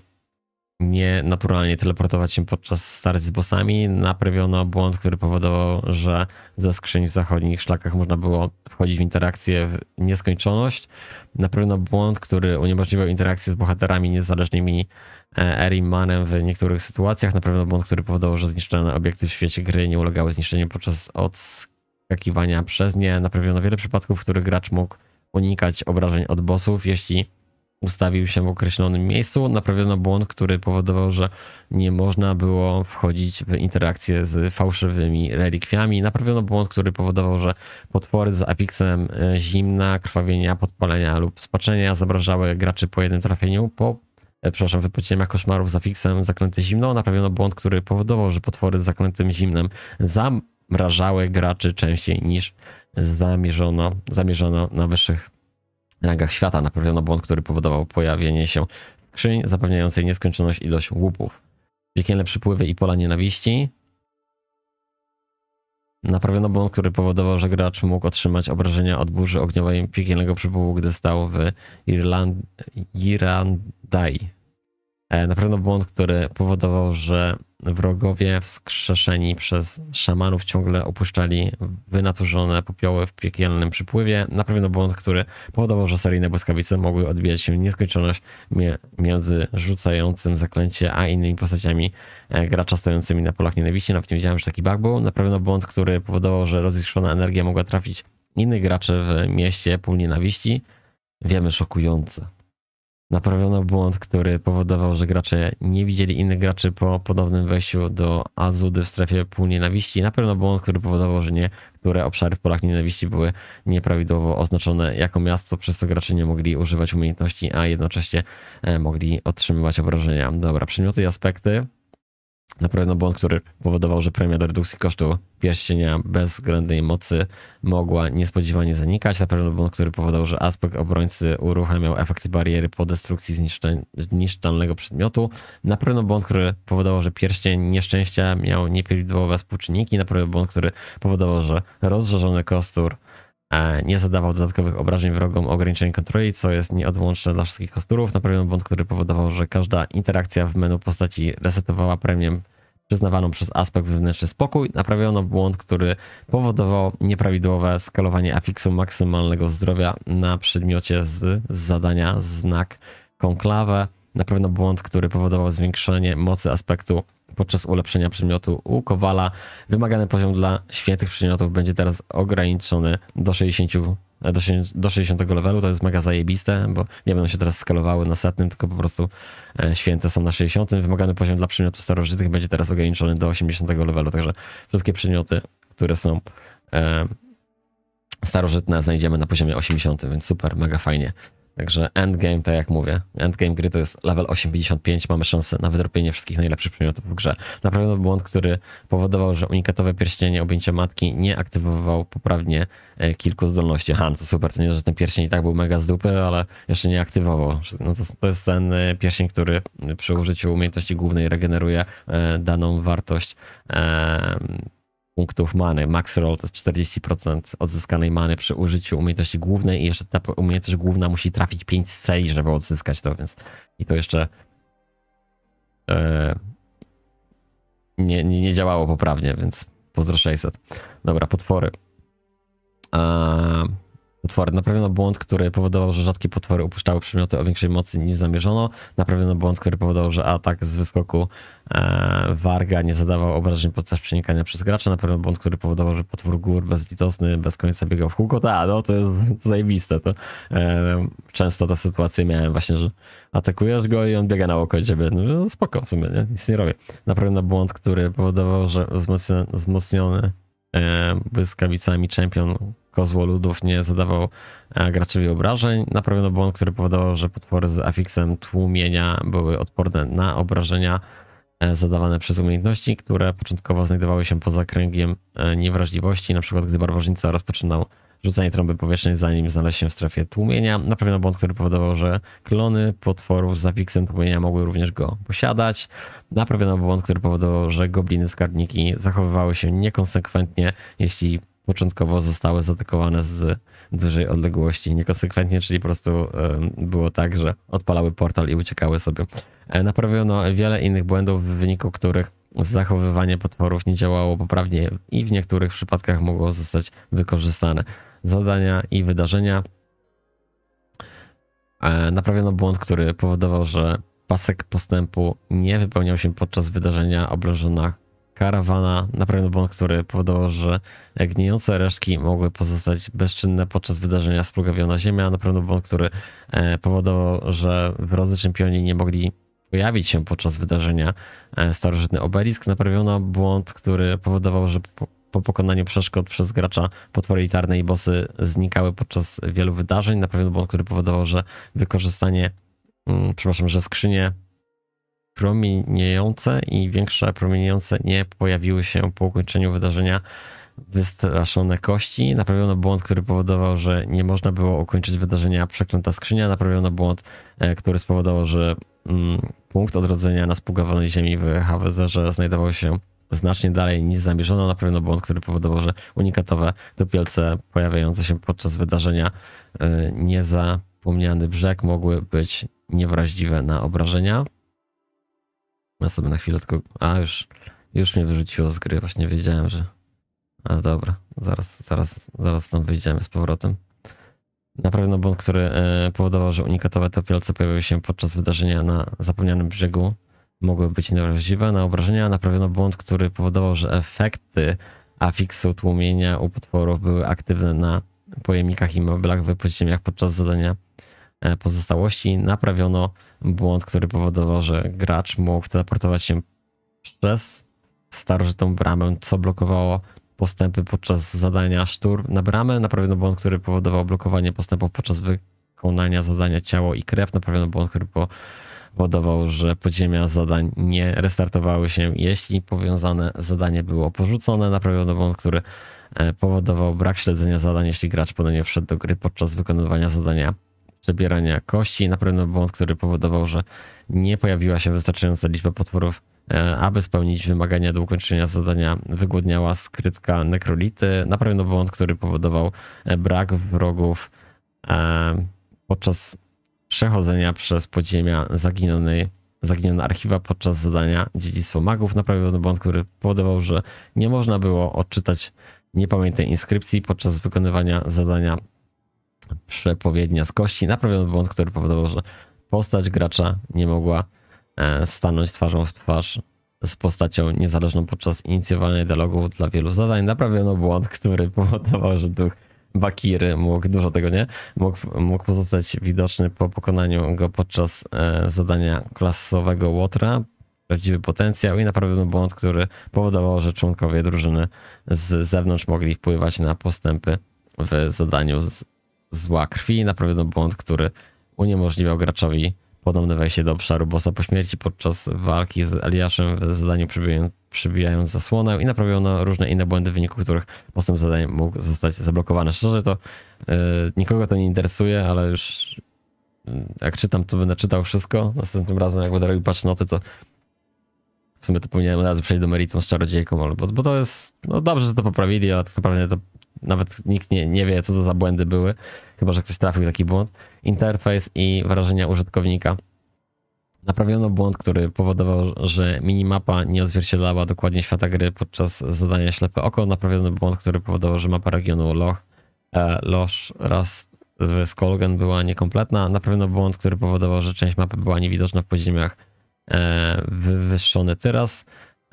nie naturalnie teleportować się podczas starć z bossami, naprawiono błąd, który powodował, że ze skrzyń w zachodnich szlakach można było wchodzić w interakcję w nieskończoność. Naprawiono błąd, który uniemożliwiał interakcję z bohaterami niezależnymi e, Manem w niektórych sytuacjach. Naprawiono błąd, który powodował, że zniszczone obiekty w świecie gry nie ulegały zniszczeniu podczas odskakiwania przez nie. Naprawiono wiele przypadków, w których gracz mógł unikać obrażeń od bossów, jeśli ustawił się w określonym miejscu. Naprawiono błąd, który powodował, że nie można było wchodzić w interakcję z fałszywymi relikwiami. Naprawiono błąd, który powodował, że potwory z apiksem e, zimna, krwawienia, podpalenia lub spaczenia zabrażały graczy po jednym trafieniu po e, przepraszam, jak koszmarów z afiksem zaklęte zimno. Naprawiono błąd, który powodował, że potwory z zaklętym zimnem zamrażały graczy częściej niż zamierzono, zamierzono na wyższych rangach świata. Naprawiono błąd, który powodował pojawienie się skrzyń zapewniającej nieskończoność ilość łupów. Piekielne przypływy i pola nienawiści. Naprawiono błąd, który powodował, że gracz mógł otrzymać obrażenia od burzy ogniowej piekielnego przypływu, gdy stał w Irland... Irlandai. E, na pewno błąd, który powodował, że wrogowie wskrzeszeni przez szamanów ciągle opuszczali wynaturzone popioły w piekielnym przypływie. Na pewno błąd, który powodował, że seryjne błyskawice mogły odbijać się w nieskończoność między rzucającym zaklęcie a innymi postaciami e, gracza stojącymi na polach nienawiści. Nawet nie wiedziałem, że taki bug był. Na pewno błąd, który powodował, że roziskrzona energia mogła trafić innych graczy w mieście pól nienawiści. Wiemy, szokujące. Naprawiono błąd, który powodował, że gracze nie widzieli innych graczy po podobnym wejściu do Azudy w strefie pół nienawiści. Na pewno błąd, który powodował, że niektóre obszary w polach nienawiści były nieprawidłowo oznaczone jako miasto, przez co gracze nie mogli używać umiejętności, a jednocześnie e, mogli otrzymywać obrażenia. Dobra, przedmioty i aspekty na pewno błąd, który powodował, że premia do redukcji kosztu pierścienia bezwzględnej mocy mogła niespodziewanie zanikać. Na pewno błąd, który powodował, że aspekt obrońcy uruchamiał efekty bariery po destrukcji zniszczalnego przedmiotu. Na pewno błąd, który powodował, że pierścień nieszczęścia miał nieprawidłowe współczynniki. Na pewno błąd, który powodował, że rozżarzony kostur E, nie zadawał dodatkowych obrażeń wrogom ograniczeń kontroli, co jest nieodłączne dla wszystkich kosturów. Naprawiono błąd, który powodował, że każda interakcja w menu postaci resetowała premium przyznawaną przez aspekt wewnętrzny spokój. Naprawiono błąd, który powodował nieprawidłowe skalowanie afiksu maksymalnego zdrowia na przedmiocie z, zadania znak konklawę. Naprawiono błąd, który powodował zwiększenie mocy aspektu podczas ulepszenia przedmiotu u Kowala. Wymagany poziom dla świętych przedmiotów będzie teraz ograniczony do 60 do, 60 levelu, to jest mega zajebiste, bo nie będą się teraz skalowały na setnym, tylko po prostu e, święte są na 60. Wymagany poziom dla przedmiotów starożytnych będzie teraz ograniczony do 80 levelu, także wszystkie przedmioty, które są e, starożytne, znajdziemy na poziomie 80, więc super, mega fajnie. Także endgame, tak jak mówię, endgame gry to jest level 85, mamy szansę na wydropienie wszystkich najlepszych przedmiotów w grze. Na pewno błąd, który powodował, że unikatowe pierścienie objęcia matki nie aktywował poprawnie e, kilku zdolności. Han, to super, to nie, że ten pierścień i tak był mega z dupy, ale jeszcze nie aktywował. No to, to jest ten e, pierścień, który przy użyciu umiejętności głównej regeneruje e, daną wartość punktów many. Max roll to jest 40% odzyskanej many przy użyciu umiejętności głównej i jeszcze ta umiejętność główna musi trafić 5 celi, żeby odzyskać to, więc i to jeszcze e, nie, nie, nie, działało poprawnie, więc pozdro 600. Dobra, potwory. Eee, Potwory. Naprawiono błąd, który powodował, że rzadkie potwory upuszczały przedmioty o większej mocy niż zamierzono. Naprawiono błąd, który powodował, że atak z wyskoku e, Warga nie zadawał obrażeń podczas przenikania przez gracza. Naprawiono błąd, który powodował, że potwór gór bezlitosny bez końca biegał w kółko. Ta, no to jest zajebiste. To, e, często te sytuacje miałem właśnie, że atakujesz go i on biega na oko ciebie. No, no spoko w sumie, nie? nic nie robię. Naprawiono błąd, który powodował, że wzmocniony E, błyskawicami champion kozłoludów nie zadawał e, graczowi obrażeń. Naprawiono błąd, który powodował, że potwory z afiksem tłumienia były odporne na obrażenia e, zadawane przez umiejętności, które początkowo znajdowały się poza kręgiem niewrażliwości, na przykład gdy barwożnica rozpoczynał rzucanie trąby powietrznej, zanim znaleźć się w strefie tłumienia. Na pewno błąd, który powodował, że klony potworów z afiksem tłumienia mogły również go posiadać. Na pewno błąd, który powodował, że gobliny skarbniki zachowywały się niekonsekwentnie, jeśli początkowo zostały zaatakowane z dużej odległości niekonsekwentnie, czyli po prostu było tak, że odpalały portal i uciekały sobie. E, naprawiono wiele innych błędów, w wyniku których zachowywanie potworów nie działało poprawnie i w niektórych przypadkach mogło zostać wykorzystane. Zadania i wydarzenia. E, naprawiono błąd, który powodował, że pasek postępu nie wypełniał się podczas wydarzenia oblężona karawana. Naprawiono błąd, który powodował, że gnijące resztki mogły pozostać bezczynne podczas wydarzenia splugawiona ziemia. Naprawiono błąd, który e, powodował, że wrodzy czempioni nie mogli pojawić się podczas wydarzenia e, starożytny obelisk, naprawiono błąd, który powodował, że po pokonaniu przeszkód przez gracza potwory elitarne i bossy znikały podczas wielu wydarzeń. Naprawiono błąd, który powodował, że wykorzystanie, mm, przepraszam, że skrzynie promieniejące i większe promieniejące nie pojawiły się po ukończeniu wydarzenia wystraszone kości. Naprawiono błąd, który powodował, że nie można było ukończyć wydarzenia przeklęta skrzynia. Naprawiono błąd, e, który spowodował, że mm, Punkt odrodzenia na spugowanej ziemi w Havezerze znajdował się znacznie dalej niż zamierzono. Na pewno błąd, który powodował, że unikatowe dopielce pojawiające się podczas wydarzenia e, niezapomniany brzeg mogły być niewraźliwe na obrażenia. Ja sobie na chwilę tylko... A, już, już mnie wyrzuciło z gry. Właśnie wiedziałem, że... Ale dobra, zaraz, zaraz, zaraz tam wyjdziemy z powrotem. Na pewno błąd, który e, powodował, że unikatowe topielce pojawiły się podczas wydarzenia na zapomnianym brzegu, mogły być naraźliwe na obrażenia. Naprawiono błąd, który powodował, że efekty afiksu tłumienia u potworów były aktywne na pojemnikach i meblach w podziemiach podczas zadania e, pozostałości. Naprawiono błąd, który powodował, że gracz mógł teleportować się przez starożytną bramę, co blokowało postępy podczas zadania sztur na bramę, naprawiono błąd, który powodował blokowanie postępów podczas wykonania zadania ciało i krew, naprawiono błąd, który powodował, że podziemia zadań nie restartowały się, jeśli powiązane zadanie było porzucone, naprawiono błąd, który e, powodował brak śledzenia zadań, jeśli gracz ponownie wszedł do gry podczas wykonywania zadania przebierania kości, naprawiono błąd, który powodował, że nie pojawiła się wystarczająca liczba potworów E, aby spełnić wymagania do ukończenia zadania, wygłodniała skrytka nekrolity. Naprawiono błąd, który powodował e, brak wrogów e, podczas przechodzenia przez podziemia zaginionej zaginiona archiwa podczas zadania Dziedzictwo Magów. Naprawiono błąd, który powodował, że nie można było odczytać niepamiętnej inskrypcji podczas wykonywania zadania Przepowiednia z kości. Naprawiono błąd, który powodował, że postać gracza nie mogła E, stanąć twarzą w twarz z postacią niezależną podczas inicjowania dialogu dla wielu zadań. Naprawiono błąd, który powodował, że duch Bakiry mógł, dużo tego nie, mógł, mógł pozostać widoczny po pokonaniu go podczas e, zadania klasowego Łotra. Prawdziwy potencjał i naprawiono błąd, który powodował, że członkowie drużyny z zewnątrz mogli wpływać na postępy w zadaniu z, zła krwi. Naprawiono błąd, który uniemożliwiał graczowi Podobne wejście do obszaru bossa po śmierci podczas walki z Eliaszem w zadaniu przybijając, przybijając zasłonę i naprawiono różne inne błędy, w wyniku których postęp zadania mógł zostać zablokowany. Szczerze to yy, nikogo to nie interesuje, ale już mm, jak czytam, to będę czytał wszystko. Następnym razem, jak będę robił patch noty, to w sumie to powinienem od razu przejść do meritum z czarodziejką, bo, bo to jest, no dobrze, że to poprawili, ale tak naprawdę to nawet nikt nie, nie wie, co to za błędy były, chyba że ktoś trafił taki błąd. Interfejs i wrażenia użytkownika. Naprawiono błąd, który powodował, że minimapa nie odzwierciedlała dokładnie świata gry podczas zadania ślepe oko. Naprawiono błąd, który powodował, że mapa regionu Loch, e, raz z Skolgen była niekompletna. Naprawiono błąd, który powodował, że część mapy była niewidoczna w podziemiach. E, wywyższony teraz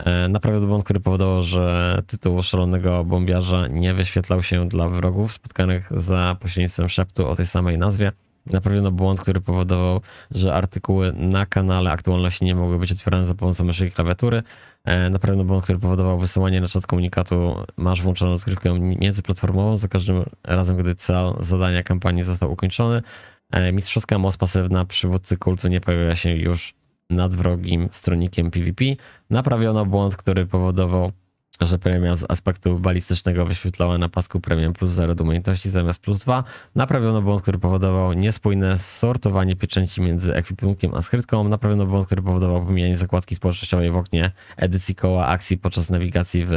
E, Naprawił błąd, który powodował, że tytuł szalonego bombiarza nie wyświetlał się dla wrogów spotkanych za pośrednictwem szeptu o tej samej nazwie. Naprawiono błąd, który powodował, że artykuły na kanale aktualności nie mogły być otwierane za pomocą myszy i klawiatury. E, Naprawiono błąd, który powodował wysyłanie na czat komunikatu masz włączoną odkrywkę międzyplatformową za każdym razem, gdy cel zadania kampanii został ukończony. E, mistrzowska moc pasywna przywódcy kultu nie pojawia się już nad wrogim stronnikiem PvP. Naprawiono błąd, który powodował że premia z aspektu balistycznego wyświetlała na pasku premium plus 0 do umiejętności zamiast plus 2. Naprawiono błąd, który powodował niespójne sortowanie pieczęci między ekwipunkiem a skrytką. Naprawiono błąd, który powodował pomijanie zakładki społecznościowej w oknie edycji koła akcji podczas nawigacji w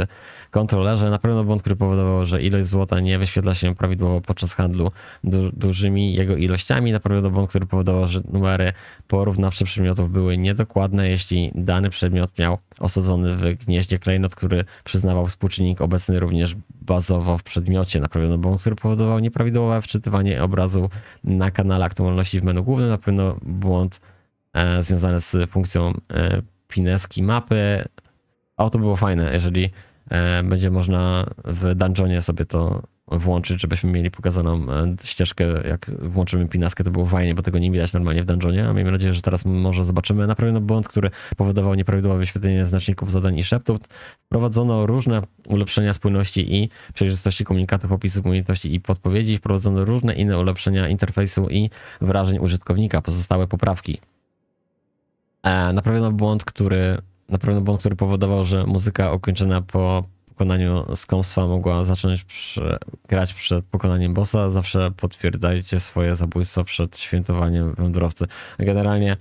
kontrolerze. Naprawiono błąd, który powodował, że ilość złota nie wyświetla się prawidłowo podczas handlu du dużymi jego ilościami. Naprawiono błąd, który powodował, że numery porównawcze przedmiotów były niedokładne, jeśli dany przedmiot miał osadzony w gnieździe klejnot, który przy przyznawał współczynnik obecny również bazowo w przedmiocie naprawiono błąd, który powodował nieprawidłowe wczytywanie obrazu na kanale aktualności w menu głównym. Na pewno błąd e, związany z funkcją e, pineski mapy. A to było fajne, jeżeli e, będzie można w dungeonie sobie to włączyć, żebyśmy mieli pokazaną e, ścieżkę, jak włączymy pinaskę, to było fajnie, bo tego nie widać normalnie w dungeonie, a miejmy nadzieję, że teraz może zobaczymy. Naprawiono błąd, który powodował nieprawidłowe wyświetlenie znaczników zadań i szeptów. Wprowadzono różne ulepszenia spójności i przejrzystości komunikatów, opisów umiejętności i podpowiedzi. Wprowadzono różne inne ulepszenia interfejsu i wrażeń użytkownika. Pozostałe poprawki. E, naprawiono błąd, który naprawiono błąd, który powodował, że muzyka ukończona po pokonaniu skąpstwa mogła zacząć przy, grać przed pokonaniem bossa. Zawsze potwierdzajcie swoje zabójstwo przed świętowaniem wędrowcy. Generalnie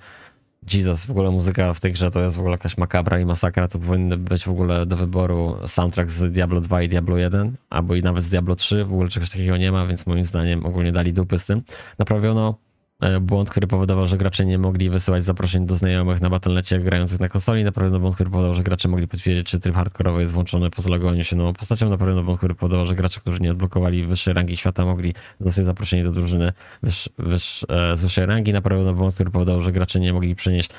Jesus, w ogóle muzyka w tej grze to jest w ogóle jakaś makabra i masakra, to powinny być w ogóle do wyboru soundtrack z Diablo 2 i Diablo 1, albo i nawet z Diablo 3, w ogóle czegoś takiego nie ma, więc moim zdaniem ogólnie dali dupy z tym. Naprawiono E, błąd, który powodował, że gracze nie mogli wysyłać zaproszeń do znajomych na Battle.necie grających na konsoli. Na pewno błąd, który powodował, że gracze mogli potwierdzić, czy tryb hardkorowy jest włączony po zalogowaniu się nową postacią. Na pewno błąd, który powodował, że gracze, którzy nie odblokowali wyższej rangi świata, mogli zostać zaproszeni do drużyny wyż, wyż, e, z wyższej rangi. Na pewno błąd, który powodował, że gracze nie mogli przynieść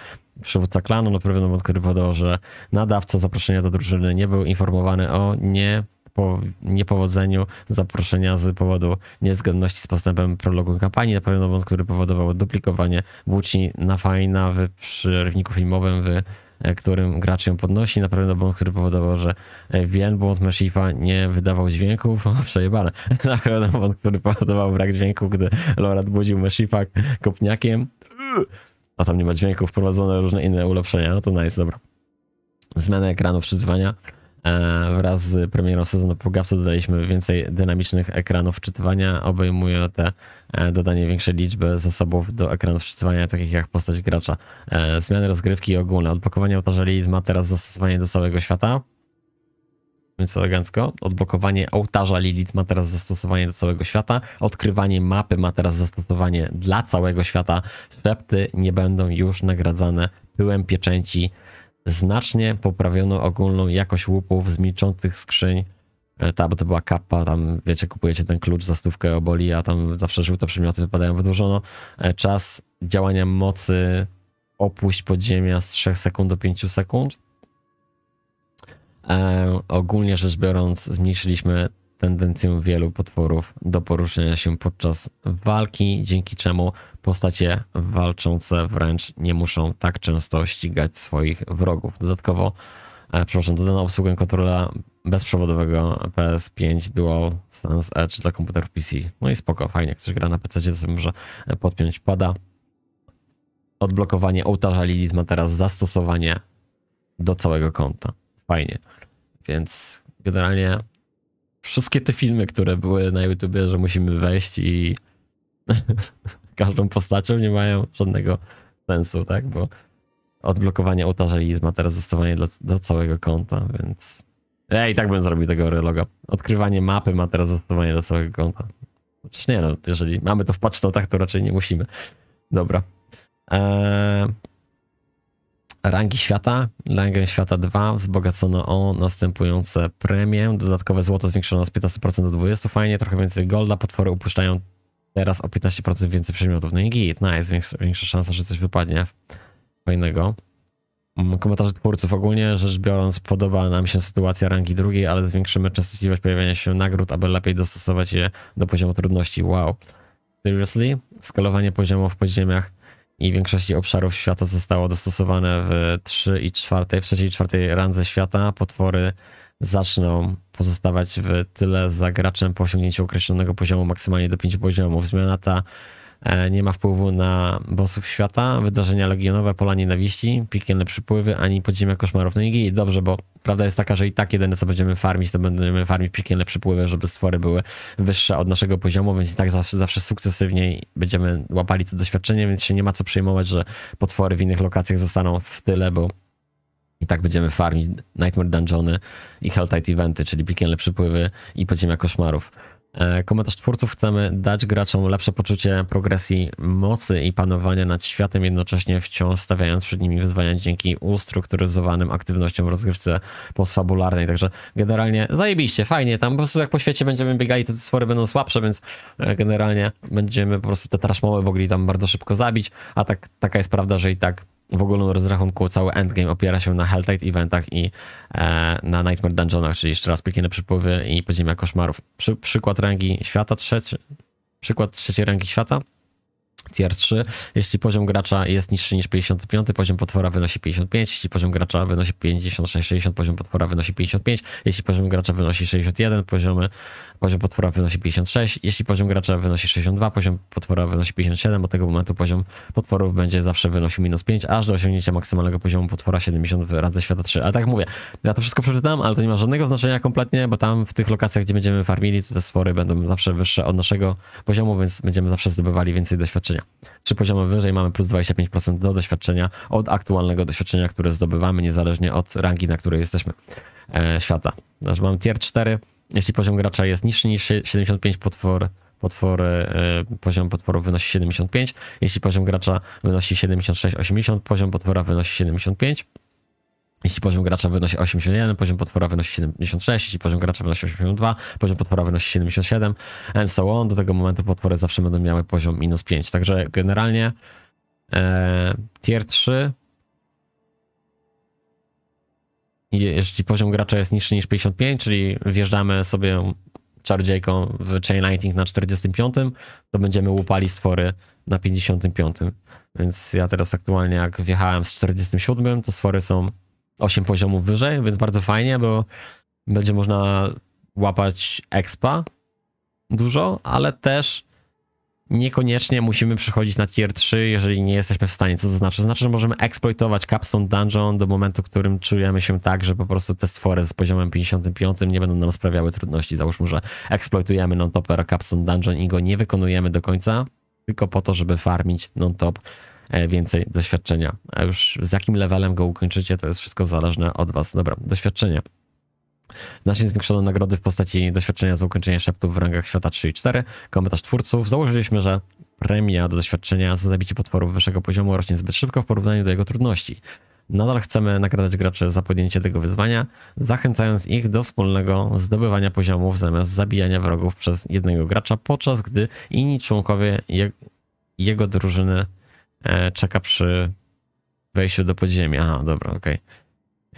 przywódca klanu. Na pewno błąd, który powodował, że nadawca zaproszenia do drużyny nie był informowany o nie po niepowodzeniu zaproszenia z powodu niezgodności z postępem prologu kampanii na pewno błąd, który powodował duplikowanie włóczni na fajna w przerywniku filmowym w e, którym gracz ją podnosi. Na pewno błąd, który powodował, że Bien e, błąd Meshifa nie wydawał dźwięków. O, przejebane. Na pewno błąd, który powodował brak dźwięku, gdy Lorat budził Meshifa kopniakiem. A tam nie ma dźwięków, wprowadzone różne inne ulepszenia. No to nice, dobra. Zmiana ekranu wczytywania E, wraz z premierą sezonu Pługawca dodaliśmy więcej dynamicznych ekranów czytywania. Obejmuje to e, dodanie większej liczby zasobów do ekranów czytywania, takich jak postać gracza. E, zmiany rozgrywki ogólne. Odblokowanie ołtarza Lilith ma teraz zastosowanie do całego świata. Więc elegancko. Odblokowanie ołtarza Lilith ma teraz zastosowanie do całego świata. Odkrywanie mapy ma teraz zastosowanie dla całego świata. Szepty nie będą już nagradzane pyłem pieczęci znacznie poprawiono ogólną jakość łupów z milczących skrzyń. E, ta, bo to była kappa, tam wiecie, kupujecie ten klucz za stówkę oboli, a tam zawsze żółte przedmioty wypadają, wydłużono. E, czas działania mocy opuść podziemia z 3 sekund do 5 sekund. E, ogólnie rzecz biorąc, zmniejszyliśmy tendencję wielu potworów do poruszania się podczas walki, dzięki czemu Postacie walczące wręcz nie muszą tak często ścigać swoich wrogów. Dodatkowo, e, przepraszam, dodano obsługę kontrola bezprzewodowego PS5 Dual Sense Edge dla komputerów PC. No i spoko, fajnie, jak ktoś gra na PC, to sobie może podpiąć pada. Odblokowanie ołtarza Lilith ma teraz zastosowanie do całego konta. Fajnie. Więc generalnie wszystkie te filmy, które były na YouTubie, że musimy wejść i każdą postacią nie mają żadnego sensu, tak? Bo odblokowanie ołtarza Lilith ma teraz zastosowanie do całego konta, więc... Ej, tak bym zrobił tego reloga. Odkrywanie mapy ma teraz zastosowanie do całego konta. Chociaż nie no, jeżeli mamy to w tak, to raczej nie musimy. Dobra. Eee... Rangi świata. Rangę świata 2 wzbogacono o następujące premie. Dodatkowe złoto zwiększono z 15% do 20%. Fajnie, trochę więcej golda. Potwory upuszczają Teraz o 15% więcej przedmiotów. No i git, nice, większa, większa szansa, że coś wypadnie fajnego. Mm, komentarze twórców. Ogólnie rzecz biorąc, podoba nam się sytuacja rangi drugiej, ale zwiększymy częstotliwość pojawiania się nagród, aby lepiej dostosować je do poziomu trudności. Wow. Seriously? Skalowanie poziomów w podziemiach i większości obszarów świata zostało dostosowane w 3 i 4, w 3 i 4 randze świata. Potwory zaczną pozostawać w tyle za graczem po osiągnięciu określonego poziomu, maksymalnie do pięciu poziomów. Zmiana ta e, nie ma wpływu na bossów świata, wydarzenia legionowe, pola nienawiści, piekielne przypływy, ani podziemia koszmarów. No i dobrze, bo prawda jest taka, że i tak jedyne co będziemy farmić, to będziemy farmić piekielne przypływy, żeby stwory były wyższe od naszego poziomu, więc i tak zawsze, zawsze sukcesywnie będziemy łapali to doświadczenie, więc się nie ma co przejmować, że potwory w innych lokacjach zostaną w tyle, bo i tak będziemy farmić Nightmare Dungeony i Helltide Eventy, czyli piekielne przypływy i podziemia koszmarów. E, komentarz twórców chcemy dać graczom lepsze poczucie progresji mocy i panowania nad światem, jednocześnie wciąż stawiając przed nimi wyzwania dzięki ustrukturyzowanym aktywnościom w rozgrywce postfabularnej. Także generalnie zajebiście, fajnie. Tam po prostu jak po świecie będziemy biegali, to te stwory będą słabsze, więc e, generalnie będziemy po prostu te traszmoły mogli tam bardzo szybko zabić, a tak, taka jest prawda, że i tak w ogóle rozrachunku cały endgame opiera się na Helltide eventach i e, na Nightmare Dungeonach, czyli jeszcze raz piekliczne przypływy i podziemia koszmarów. Przy, przykład rangi świata trzeci, przykład trzeciej rangi świata tier 3. Jeśli poziom gracza jest niższy niż 55, poziom potwora wynosi 55. Jeśli poziom gracza wynosi 56, 60, poziom potwora wynosi 55. Jeśli poziom gracza wynosi 61, poziomy, poziom potwora wynosi 56. Jeśli poziom gracza wynosi 62, poziom potwora wynosi 57. Od tego momentu poziom potworów będzie zawsze wynosił minus 5, aż do osiągnięcia maksymalnego poziomu potwora 70 w Radze Świata 3. Ale tak mówię, ja to wszystko przeczytam, ale to nie ma żadnego znaczenia kompletnie, bo tam w tych lokacjach, gdzie będziemy farmili, te stwory będą zawsze wyższe od naszego poziomu, więc będziemy zawsze zdobywali więcej doświadczenia doświadczenia. Trzy poziomy wyżej mamy plus 25% do doświadczenia od aktualnego doświadczenia, które zdobywamy, niezależnie od rangi, na której jesteśmy e, świata. Znaczy mam tier 4. Jeśli poziom gracza jest niższy niż 75 potwor, potwory, e, poziom potworów wynosi 75. Jeśli poziom gracza wynosi 76-80, poziom potwora wynosi 75. Jeśli poziom gracza wynosi 81, poziom potwora wynosi 76, jeśli poziom gracza wynosi 82, poziom potwora wynosi 77, and so on. Do tego momentu potwory zawsze będą miały poziom minus 5. Także generalnie e, tier 3 jeśli poziom gracza jest niższy niż 55, czyli wjeżdżamy sobie czarodziejką w Chain Lightning na 45, to będziemy łupali stwory na 55. Więc ja teraz aktualnie jak wjechałem z 47, to stwory są 8 poziomów wyżej, więc bardzo fajnie, bo będzie można łapać expa dużo, ale też niekoniecznie musimy przechodzić na tier 3, jeżeli nie jesteśmy w stanie. Co to znaczy? Znaczy, że możemy eksploitować Capstone Dungeon do momentu, w którym czujemy się tak, że po prostu te stwory z poziomem 55 nie będą nam sprawiały trudności. Załóżmy, że eksploitujemy non topper Capstone Dungeon i go nie wykonujemy do końca, tylko po to, żeby farmić non-top E, więcej doświadczenia. A już z jakim levelem go ukończycie, to jest wszystko zależne od was. Dobra, doświadczenie. Znacznie zwiększono nagrody w postaci doświadczenia za ukończenie szeptów w rangach świata 3 i 4. Komentarz twórców. Założyliśmy, że premia do doświadczenia za zabicie potworów wyższego poziomu rośnie zbyt szybko w porównaniu do jego trudności. Nadal chcemy nagradzać graczy za podjęcie tego wyzwania, zachęcając ich do wspólnego zdobywania poziomów zamiast zabijania wrogów przez jednego gracza, podczas gdy inni członkowie je, jego drużyny E, czeka przy wejściu do podziemia. Aha, dobra, okej.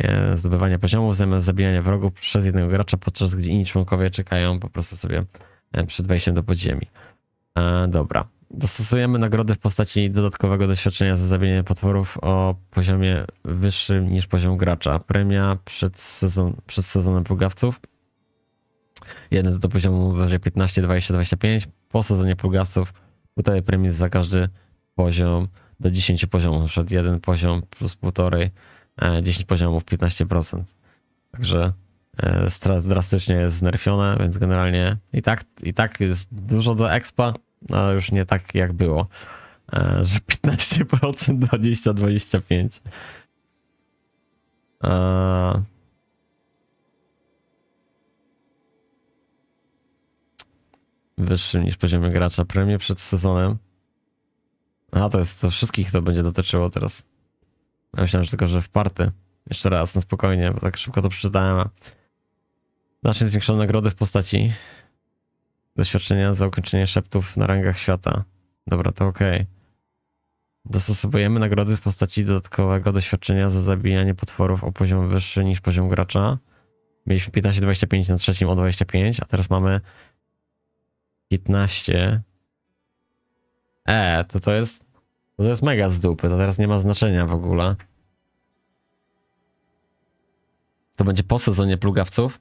Okay. E, zdobywanie poziomów zamiast zabijania wrogów przez jednego gracza, podczas gdy inni członkowie czekają po prostu sobie e, przed wejściem do podziemi. E, dobra. Dostosujemy nagrody w postaci dodatkowego doświadczenia za zabijanie potworów o poziomie wyższym niż poziom gracza. Premia przed, sezon, przed sezonem plugawców 1 do poziomu 15, 20, 25. Po sezonie plugawców tutaj premię za każdy poziom do 10 poziomów, na przykład jeden poziom plus 1,5, 10 e, poziomów 15%. Także e, stres drastycznie jest znerfione, więc generalnie i tak, i tak jest dużo do expa, no, ale już nie tak jak było, e, że 15% 20-25%. Wyższy niż poziomie gracza premię przed sezonem a no, to jest to wszystkich to będzie dotyczyło teraz. Ja myślałem, że tylko, że w party. Jeszcze raz, na no spokojnie, bo tak szybko to przeczytałem. Znacznie zwiększone nagrody w postaci doświadczenia za ukończenie szeptów na rangach świata. Dobra, to okej. Okay. Dostosowujemy nagrody w postaci dodatkowego doświadczenia za zabijanie potworów o poziom wyższy niż poziom gracza. Mieliśmy 15-25 na trzecim o 25, a teraz mamy 15 E, to to jest... To jest mega z dupy, to teraz nie ma znaczenia w ogóle. To będzie po sezonie plugawców.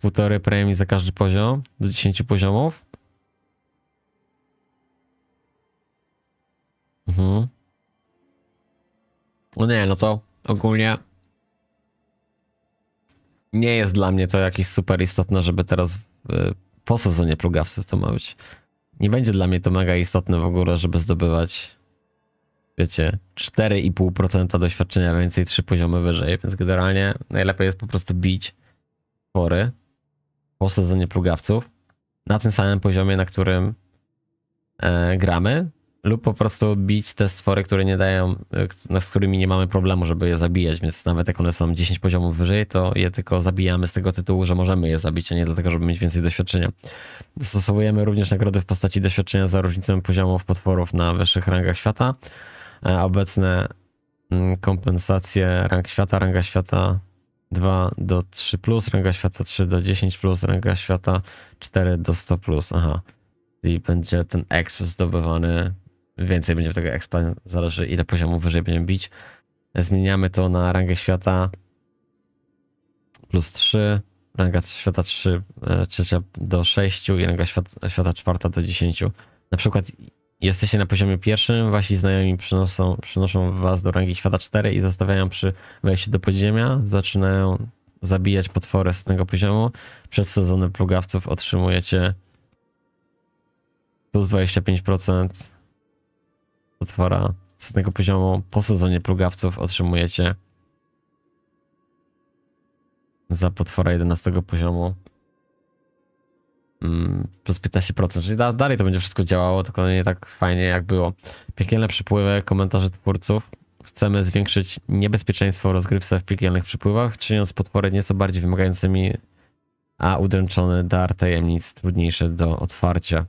Półtory premii za każdy poziom, do 10 poziomów. Mhm. No nie, no to ogólnie nie jest dla mnie to jakieś super istotne, żeby teraz po sezonie plugawcy to ma być. Nie będzie dla mnie to mega istotne w ogóle, żeby zdobywać, wiecie, 4,5% doświadczenia więcej, 3 poziomy wyżej, więc generalnie najlepiej jest po prostu bić pory po sezonie plugawców na tym samym poziomie, na którym e, gramy, lub po prostu bić te stwory, które nie dają, e, z którymi nie mamy problemu, żeby je zabijać, więc nawet jak one są 10 poziomów wyżej, to je tylko zabijamy z tego tytułu, że możemy je zabić, a nie dlatego, żeby mieć więcej doświadczenia. Dostosowujemy również nagrody w postaci doświadczenia za różnicę poziomów potworów na wyższych rangach świata. Obecne mm, kompensacje rang świata, ranga świata 2 do 3+, plus, ranga świata 3 do 10+, plus, ranga świata 4 do 100+. Plus. Aha. I będzie ten ekstra zdobywany więcej będzie tego expa, zależy ile poziomów wyżej będziemy bić. Zmieniamy to na rangę świata plus 3, ranga świata 3, e, do 6 i ranga świata, świata do 10. Na przykład jesteście na poziomie pierwszym, wasi znajomi przynoszą, przynoszą was do rangi świata 4 i zostawiają przy wejściu do podziemia, zaczynają zabijać potwory z tego poziomu. Przez sezony plugawców otrzymujecie plus 25% potwora tego poziomu po sezonie plugawców otrzymujecie za potwora 11 poziomu mm, plus 15%, czyli dalej to będzie wszystko działało, tylko nie tak fajnie jak było. Piekielne przypływy, komentarze twórców. Chcemy zwiększyć niebezpieczeństwo rozgrywce w piekielnych przypływach, czyniąc potwory nieco bardziej wymagającymi, a udręczony dar tajemnic trudniejszy do otwarcia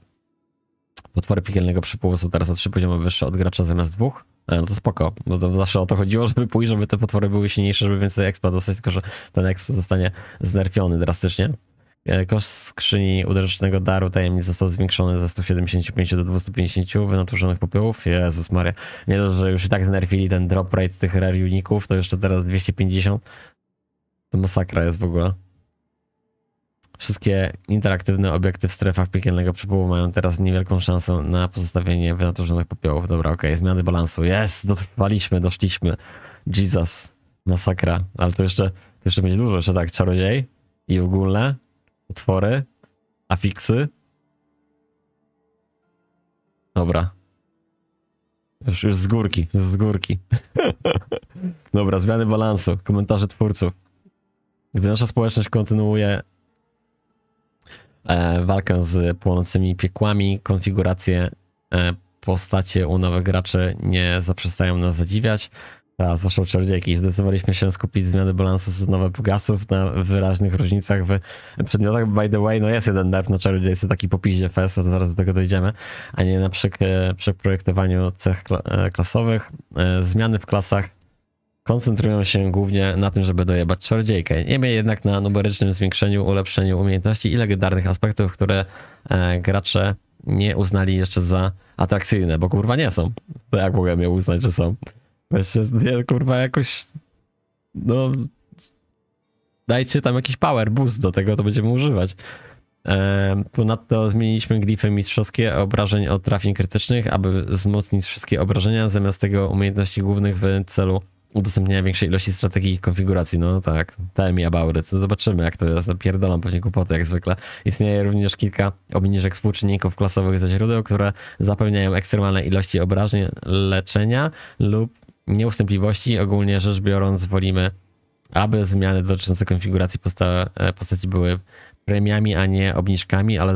potwory piekielnego przepływu są teraz o trzy poziomy wyższe od gracza zamiast dwóch. E, no to spoko. to zawsze o to chodziło, żeby pójść, żeby te potwory były silniejsze, żeby więcej expa dostać, tylko że ten exp zostanie znerpiony drastycznie. E, koszt skrzyni uderzecznego daru tajemnic został zwiększony ze 175 do 250 wynaturzonych popyłów. Jezus Maria. Nie to, że już i tak znerwili ten drop rate tych rare uników, to jeszcze teraz 250. To masakra jest w ogóle. Wszystkie interaktywne obiekty w strefach piekielnego przepływu mają teraz niewielką szansę na pozostawienie wynaturzonych popiołów. Dobra, okej, okay. zmiany balansu. Jest, dotrwaliśmy, doszliśmy. Jesus, masakra. Ale to jeszcze, to jeszcze będzie dużo, jeszcze tak, czarodziej i ogólne utwory, afiksy. Dobra. Już, już z górki, już z górki. Dobra, zmiany balansu, komentarze twórców. Gdy nasza społeczność kontynuuje E, walkę z płonącymi piekłami, konfiguracje e, postacie u nowych graczy nie zaprzestają nas zadziwiać. A zwłaszcza u czarodziejki. Zdecydowaliśmy się skupić zmiany balansu nowych bugasów na wyraźnych różnicach w przedmiotach. By the way, no jest jeden nerf na czarodziejce, taki popiździe fest, to zaraz do tego dojdziemy, a nie na przykład przy projektowaniu cech e, klasowych. Zmiany w klasach koncentrują się głównie na tym, żeby dojebać czardziejkę. Niemniej jednak na numerycznym zwiększeniu, ulepszeniu umiejętności i legendarnych aspektów, które e, gracze nie uznali jeszcze za atrakcyjne, bo kurwa nie są. To jak mogłem je uznać, że są? Weźcie, nie, kurwa jakoś no dajcie tam jakiś power boost do tego, to będziemy używać. E, ponadto zmieniliśmy glify mistrzowskie obrażeń od trafień krytycznych, aby wzmocnić wszystkie obrażenia zamiast tego umiejętności głównych w celu udostępnienia większej ilości strategii i konfiguracji. No tak, tell me about it. Zobaczymy, jak to jest. pierdolam pewnie kłopoty, jak zwykle. Istnieje również kilka obniżek współczynników klasowych ze źródeł, które zapewniają ekstremalne ilości obrażeń, leczenia lub nieustępliwości. Ogólnie rzecz biorąc, wolimy, aby zmiany dotyczące konfiguracji posta e, postaci były premiami, a nie obniżkami, ale,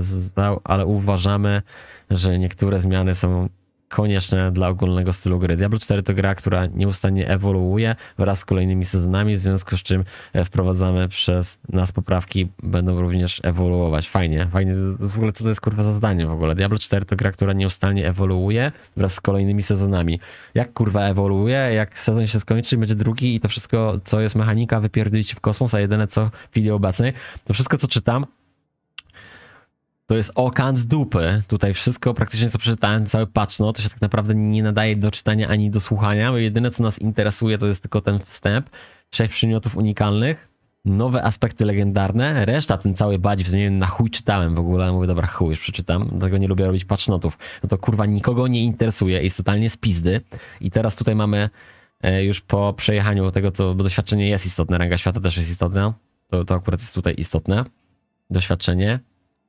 ale uważamy, że niektóre zmiany są konieczne dla ogólnego stylu gry. Diablo 4 to gra, która nieustannie ewoluuje wraz z kolejnymi sezonami, w związku z czym e, wprowadzamy przez nas poprawki, będą również ewoluować. Fajnie, fajnie. W ogóle co to jest kurwa za zdanie w ogóle? Diablo 4 to gra, która nieustannie ewoluuje wraz z kolejnymi sezonami. Jak kurwa ewoluuje, jak sezon się skończy, będzie drugi i to wszystko, co jest mechanika, wypierdolić w kosmos, a jedyne co w chwili obecnej, to wszystko, co czytam, to jest okan z dupy. Tutaj wszystko praktycznie co przeczytałem, cały paczno, to się tak naprawdę nie nadaje do czytania ani do słuchania. Jedyne co nas interesuje to jest tylko ten wstęp. Sześć przymiotów unikalnych, nowe aspekty legendarne, reszta, ten cały badź, nie wiem na chuj czytałem w ogóle, mówię dobra chuj, już przeczytam, dlatego nie lubię robić patrznotów. No to kurwa nikogo nie interesuje, jest totalnie spizdy. I teraz tutaj mamy e, już po przejechaniu tego, to, bo doświadczenie jest istotne, ranga świata też jest istotna, to, to akurat jest tutaj istotne doświadczenie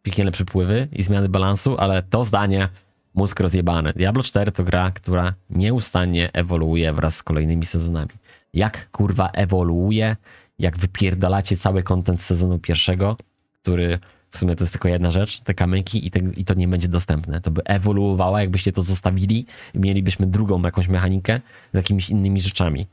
piękne przepływy i zmiany balansu, ale to zdanie mózg rozjebany. Diablo 4 to gra, która nieustannie ewoluuje wraz z kolejnymi sezonami. Jak kurwa ewoluuje, jak wypierdalacie cały kontent sezonu pierwszego, który w sumie to jest tylko jedna rzecz, te kamyki i, te, i to nie będzie dostępne. To by ewoluowała, jakbyście to zostawili i mielibyśmy drugą jakąś mechanikę z jakimiś innymi rzeczami.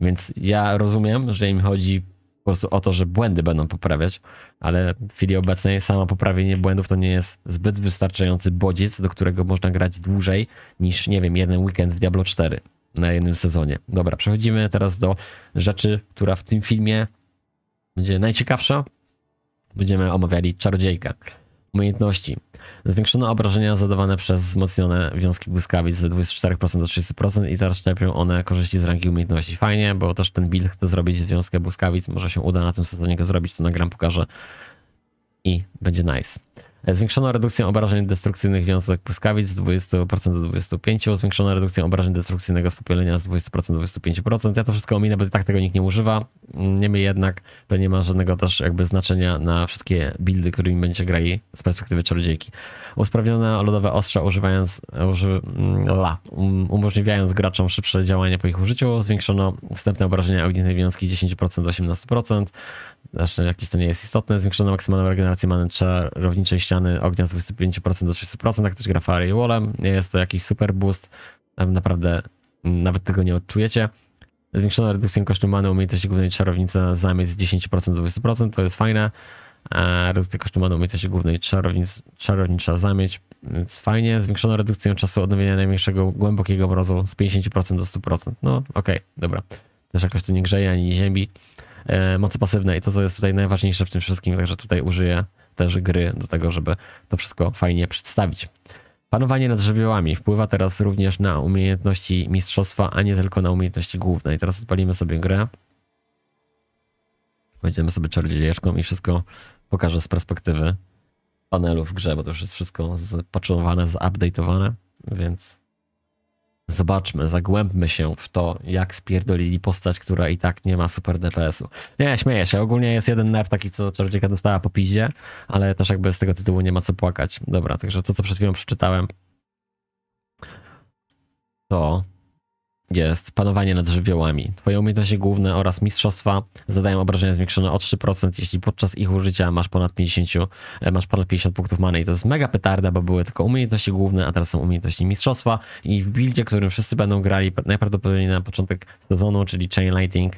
Więc ja rozumiem, że im chodzi po prostu o to, że błędy będą poprawiać, ale w chwili obecnej samo poprawienie błędów to nie jest zbyt wystarczający bodziec, do którego można grać dłużej niż, nie wiem, jeden weekend w Diablo 4 na jednym sezonie. Dobra, przechodzimy teraz do rzeczy, która w tym filmie będzie najciekawsza. Będziemy omawiali czarodziejkę, umiejętności, Zwiększono obrażenia zadawane przez wzmocnione wiązki błyskawic z 24% do 30% i teraz czerpią one korzyści z rangi umiejętności. Fajnie, bo też ten build chce zrobić wiązkę błyskawic, może się uda na tym sezonie go zrobić, to na gram pokażę i będzie nice. Zwiększono redukcję obrażeń destrukcyjnych wiązek błyskawic z 20% do 25%, zwiększono redukcję obrażeń destrukcyjnego spopielenia z 20% do 25%. Ja to wszystko ominę, bo i tak tego nikt nie używa. Niemniej jednak to nie ma żadnego też jakby znaczenia na wszystkie buildy, którymi będziecie grali z perspektywy czarodziejki. Usprawnione lodowe ostrza używając, uży, mm, la, um, umożliwiając graczom szybsze działanie po ich użyciu. Zwiększono wstępne obrażenia ognistej wiązki z 10% do 18%. Zresztą znaczy, jakieś to nie jest istotne. Zwiększona maksymalna regeneracja many czarowniczej ściany ognia z 25% do 300%. jak ktoś gra Firewallem. Nie jest to jakiś super boost. Naprawdę nawet tego nie odczujecie. Zwiększona redukcja kosztu many umiejętności głównej czarownicy zamieć zamiast z 10% do 20%, to jest fajne. A e, redukcja kosztu many umiejętności głównej czarownic, czarownicza zamieć, więc fajnie. Zwiększona redukcją czasu odnowienia najmniejszego głębokiego mrozu z 50% do 100%. No okej, okay, dobra. Też jakoś tu nie grzeje ani ziemi. E, mocy pasywnej, to co jest tutaj najważniejsze w tym wszystkim, także tutaj użyję też gry do tego, żeby to wszystko fajnie przedstawić. Panowanie nad żywiołami wpływa teraz również na umiejętności mistrzostwa, a nie tylko na umiejętności główne. I teraz odpalimy sobie grę. Będziemy sobie czarodziejeczką i wszystko pokażę z perspektywy panelu w grze, bo to już jest wszystko zapaczowane, zupdate'owane, więc Zobaczmy, zagłębmy się w to, jak spierdolili postać, która i tak nie ma super DPS-u. Nie, śmieję się. Ogólnie jest jeden nerw taki, co czarodziejka dostała po piździe, ale też jakby z tego tytułu nie ma co płakać. Dobra, także to, co przed chwilą przeczytałem, to jest panowanie nad żywiołami. Twoje umiejętności główne oraz mistrzostwa zadają obrażenia zwiększone o 3%, jeśli podczas ich użycia masz ponad 50, e, masz ponad 50 punktów many. I to jest mega petarda, bo były tylko umiejętności główne, a teraz są umiejętności mistrzostwa. I w buildzie, którym wszyscy będą grali najprawdopodobniej na początek sezonu, czyli Chain Lighting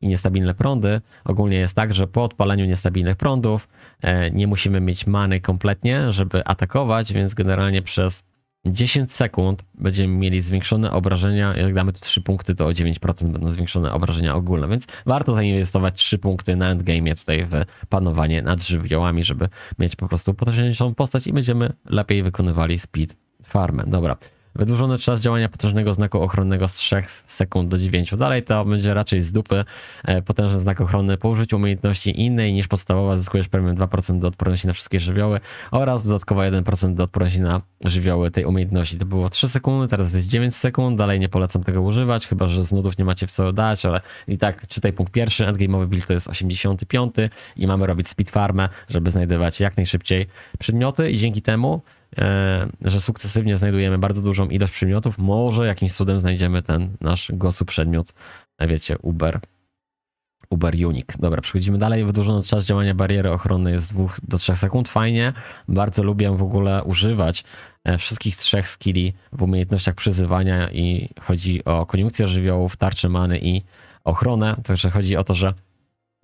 i niestabilne prądy, ogólnie jest tak, że po odpaleniu niestabilnych prądów e, nie musimy mieć many kompletnie, żeby atakować, więc generalnie przez 10 sekund będziemy mieli zwiększone obrażenia. Jak damy tu 3 punkty, to o 9% będą zwiększone obrażenia ogólne, więc warto zainwestować 3 punkty na endgame tutaj w panowanie nad żywiołami, żeby mieć po prostu potężniejszą postać i będziemy lepiej wykonywali speed farmę. Dobra. Wydłużony czas działania potężnego znaku ochronnego z 3 sekund do 9. Dalej to będzie raczej z dupy. E, potężny znak ochronny po użyciu umiejętności innej niż podstawowa zyskujesz premium 2% do odporności na wszystkie żywioły oraz dodatkowo 1% do odporności na żywioły tej umiejętności. To było 3 sekundy, teraz jest 9 sekund. Dalej nie polecam tego używać, chyba że z nudów nie macie w co dać, ale i tak czytaj punkt pierwszy. Endgame'owy build to jest 85 i mamy robić speed farmę, żeby znajdywać jak najszybciej przedmioty i dzięki temu E, że sukcesywnie znajdujemy bardzo dużą ilość przedmiotów. Może jakimś cudem znajdziemy ten nasz głosu przedmiot, wiecie, Uber. Uber Unique. Dobra, przechodzimy dalej. Wydłużony czas działania bariery ochronnej jest z 2 do 3 sekund. Fajnie. Bardzo lubię w ogóle używać e, wszystkich trzech skilli w umiejętnościach przyzywania i chodzi o koniunkcję żywiołów, tarczy many i ochronę. Także chodzi o to, że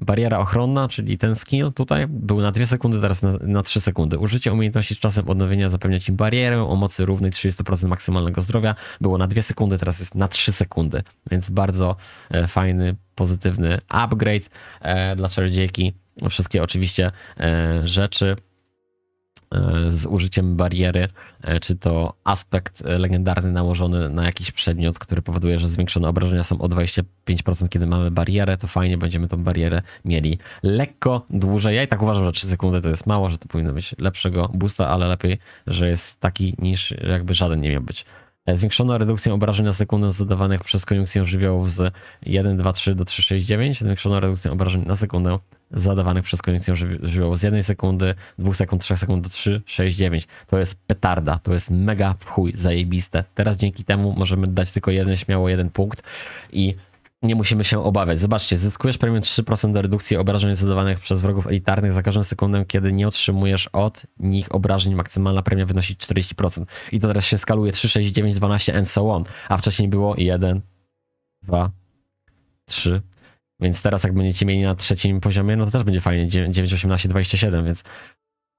Bariera ochronna, czyli ten skill tutaj był na 2 sekundy, teraz na, na 3 sekundy. Użycie umiejętności z czasem odnowienia zapewnia ci barierę o mocy równej 30% maksymalnego zdrowia. Było na 2 sekundy, teraz jest na 3 sekundy, więc bardzo e, fajny, pozytywny upgrade e, dla czarodziejki. Wszystkie oczywiście e, rzeczy E, z użyciem bariery, e, czy to aspekt e, legendarny nałożony na jakiś przedmiot, który powoduje, że zwiększone obrażenia są o 25%, kiedy mamy barierę, to fajnie będziemy tą barierę mieli lekko dłużej. Ja i tak uważam, że 3 sekundy to jest mało, że to powinno być lepszego boosta, ale lepiej, że jest taki niż jakby żaden nie miał być. E, zwiększono redukcję obrażeń na sekundę zadawanych przez koniunkcję żywiołów z 1, 2, 3 do 3, 6, 9. Zwiększono redukcję obrażeń na sekundę zadawanych przez koniunkcję żywi żywiołów z 1 sekundy, 2 sekund, 3 sekund do 3, 6, 9. To jest petarda, to jest mega w chuj, zajebiste. Teraz dzięki temu możemy dać tylko jeden, śmiało jeden punkt i nie musimy się obawiać. Zobaczcie, zyskujesz premium 3% do redukcji obrażeń zadawanych przez wrogów elitarnych za każdą sekundę, kiedy nie otrzymujesz od nich obrażeń. Maksymalna premia wynosi 40%. I to teraz się skaluje 3, 6, 9, 12 and so on. A wcześniej było 1, 2, 3. Więc teraz jak będziecie mieli na trzecim poziomie, no to też będzie fajnie. 9, 18, 27, więc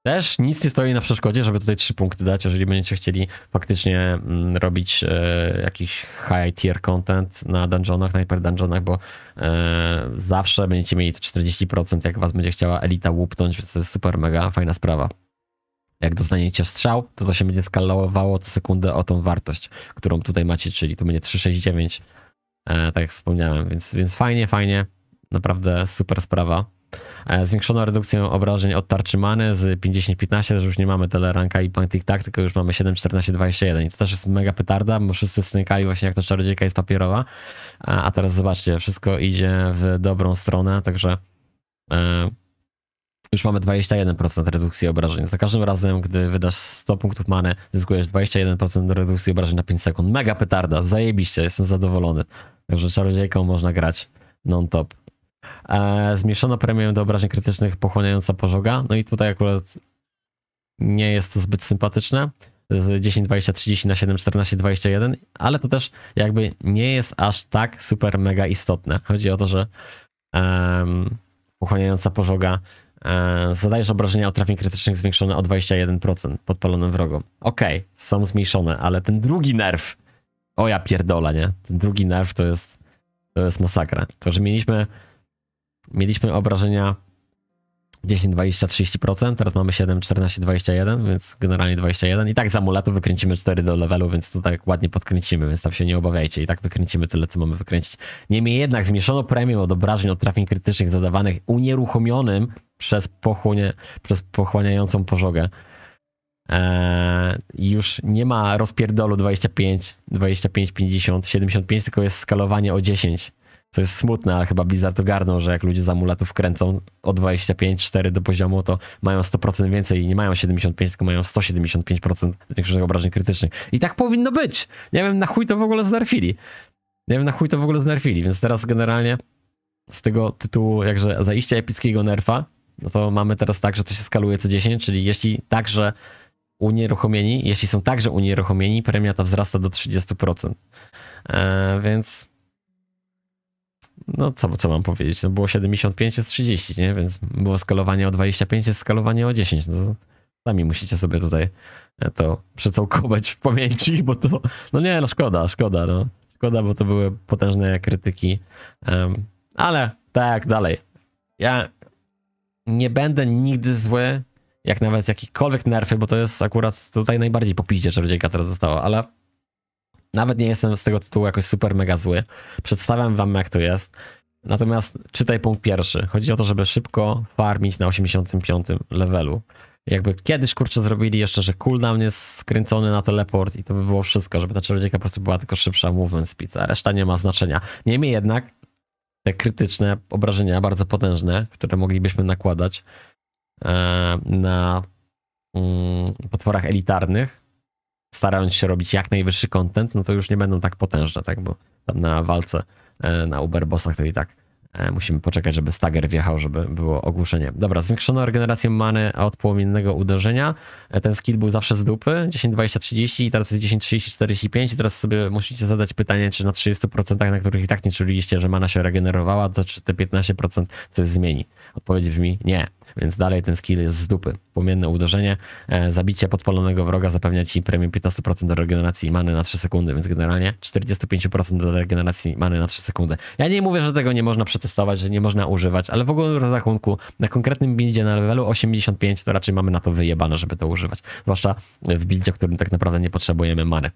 też nic nie stoi na przeszkodzie, żeby tutaj trzy punkty dać, jeżeli będziecie chcieli faktycznie mm, robić e, jakiś high tier content na dungeonach, na hyper dungeonach, bo e, zawsze będziecie mieli te 40%, jak was będzie chciała elita łupnąć, więc to jest super mega fajna sprawa. Jak dostaniecie strzał, to to się będzie skalowało co sekundę o tą wartość, którą tutaj macie, czyli to będzie 369, e, tak jak wspomniałem, więc, więc fajnie, fajnie, naprawdę super sprawa. E, Zwiększono redukcję obrażeń od tarczy many z 50-15, że już nie mamy tyle ranka i punk tak, tylko już mamy 7-14-21. I to też jest mega petarda, bo wszyscy snykali właśnie jak to czarodziejka jest papierowa. E, a teraz zobaczcie, wszystko idzie w dobrą stronę, także e, już mamy 21% redukcji obrażeń. Za każdym razem, gdy wydasz 100 punktów many, zyskujesz 21% redukcji obrażeń na 5 sekund. Mega petarda, zajebiście, jestem zadowolony. Także czarodziejką można grać non-top. E, zmieszono premię do obrażeń krytycznych pochłaniająca pożoga. No i tutaj akurat nie jest to zbyt sympatyczne. Z 10, 20, 30 na 7, 14, 21, ale to też jakby nie jest aż tak super mega istotne. Chodzi o to, że pochłaniająca pożoga e, zadajesz obrażenia o trafień krytycznych zwiększone o 21% podpalonym wrogom. Okej, okay, są zmniejszone, ale ten drugi nerw, o ja pierdolę, nie? Ten drugi nerw to jest, to jest masakra. To, że mieliśmy mieliśmy obrażenia 10, 20, 30%, teraz mamy 7, 14, 21, więc generalnie 21. I tak z amuletu wykręcimy 4 do levelu, więc to tak ładnie podkręcimy, więc tam się nie obawiajcie. I tak wykręcimy tyle, co mamy wykręcić. Niemniej jednak zmniejszono premium od obrażeń od trafień krytycznych zadawanych unieruchomionym przez, pochłonie, przez pochłaniającą pożogę. Eee, już nie ma rozpierdolu 25, 25, 50, 75, tylko jest skalowanie o 10 co jest smutne, ale chyba Blizzard ogarnął, że jak ludzie z amuletów kręcą o 25-4 do poziomu, to mają 100% więcej i nie mają 75, tylko mają 175% większych obrażeń krytycznych. I tak powinno być! Nie wiem, na chuj to w ogóle znerfili. Nie wiem, na chuj to w ogóle znerfili, więc teraz generalnie z tego tytułu, jakże zajście epickiego nerfa, no to mamy teraz tak, że to się skaluje co 10, czyli jeśli także unieruchomieni, jeśli są także unieruchomieni, premia ta wzrasta do 30%. Eee, więc no co, co mam powiedzieć, no było 75 jest 30, nie? Więc było skalowanie o 25, jest skalowanie o 10. No, sami musicie sobie tutaj e, to przecałkować w pamięci, bo to, no nie, no szkoda, szkoda, no. Szkoda, bo to były potężne krytyki. Um, ale tak, dalej. Ja nie będę nigdy zły, jak nawet jakikolwiek nerfy, bo to jest akurat tutaj najbardziej popiździe czarodziejka teraz została, ale nawet nie jestem z tego tytułu jakoś super mega zły. Przedstawiam wam jak to jest. Natomiast czytaj punkt pierwszy. Chodzi o to, żeby szybko farmić na 85 levelu. Jakby kiedyś kurczę zrobili jeszcze, że cooldown jest skręcony na teleport i to by było wszystko, żeby ta czarodziejka po prostu była tylko szybsza movement speed, a reszta nie ma znaczenia. Niemniej jednak te krytyczne obrażenia, bardzo potężne, które moglibyśmy nakładać e, na mm, potworach elitarnych, starając się robić jak najwyższy content, no to już nie będą tak potężne, tak? Bo tam na walce e, na Bossach to i tak e, musimy poczekać, żeby stagger wjechał, żeby było ogłuszenie. Dobra, zwiększono regenerację many od płomiennego uderzenia. E, ten skill był zawsze z dupy, 10, 20, 30 i teraz jest 10, 30, 45 i teraz sobie musicie zadać pytanie, czy na 30%, na których i tak nie czuliście, że mana się regenerowała, to czy te 15% coś zmieni? Odpowiedź brzmi nie więc dalej ten skill jest z dupy. Płomienne uderzenie, e, zabicie podpalonego wroga zapewnia ci premium 15% do regeneracji many na 3 sekundy, więc generalnie 45% do regeneracji many na 3 sekundy. Ja nie mówię, że tego nie można przetestować, że nie można używać, ale w ogóle w rozrachunku na konkretnym buildzie na levelu 85 to raczej mamy na to wyjebane, żeby to używać. Zwłaszcza w buildzie, w którym tak naprawdę nie potrzebujemy many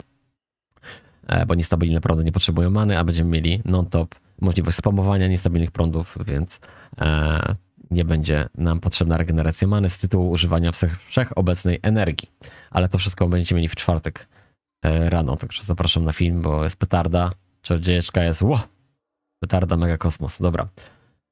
e, bo niestabilne naprawdę nie potrzebują many, a będziemy mieli non-top możliwość spamowania niestabilnych prądów, więc e, nie będzie nam potrzebna regeneracja many z tytułu używania wszechobecnej energii. Ale to wszystko będziecie mieli w czwartek e, rano, także zapraszam na film, bo jest petarda. Czarodziejeczka jest, ło! Petarda mega kosmos, dobra.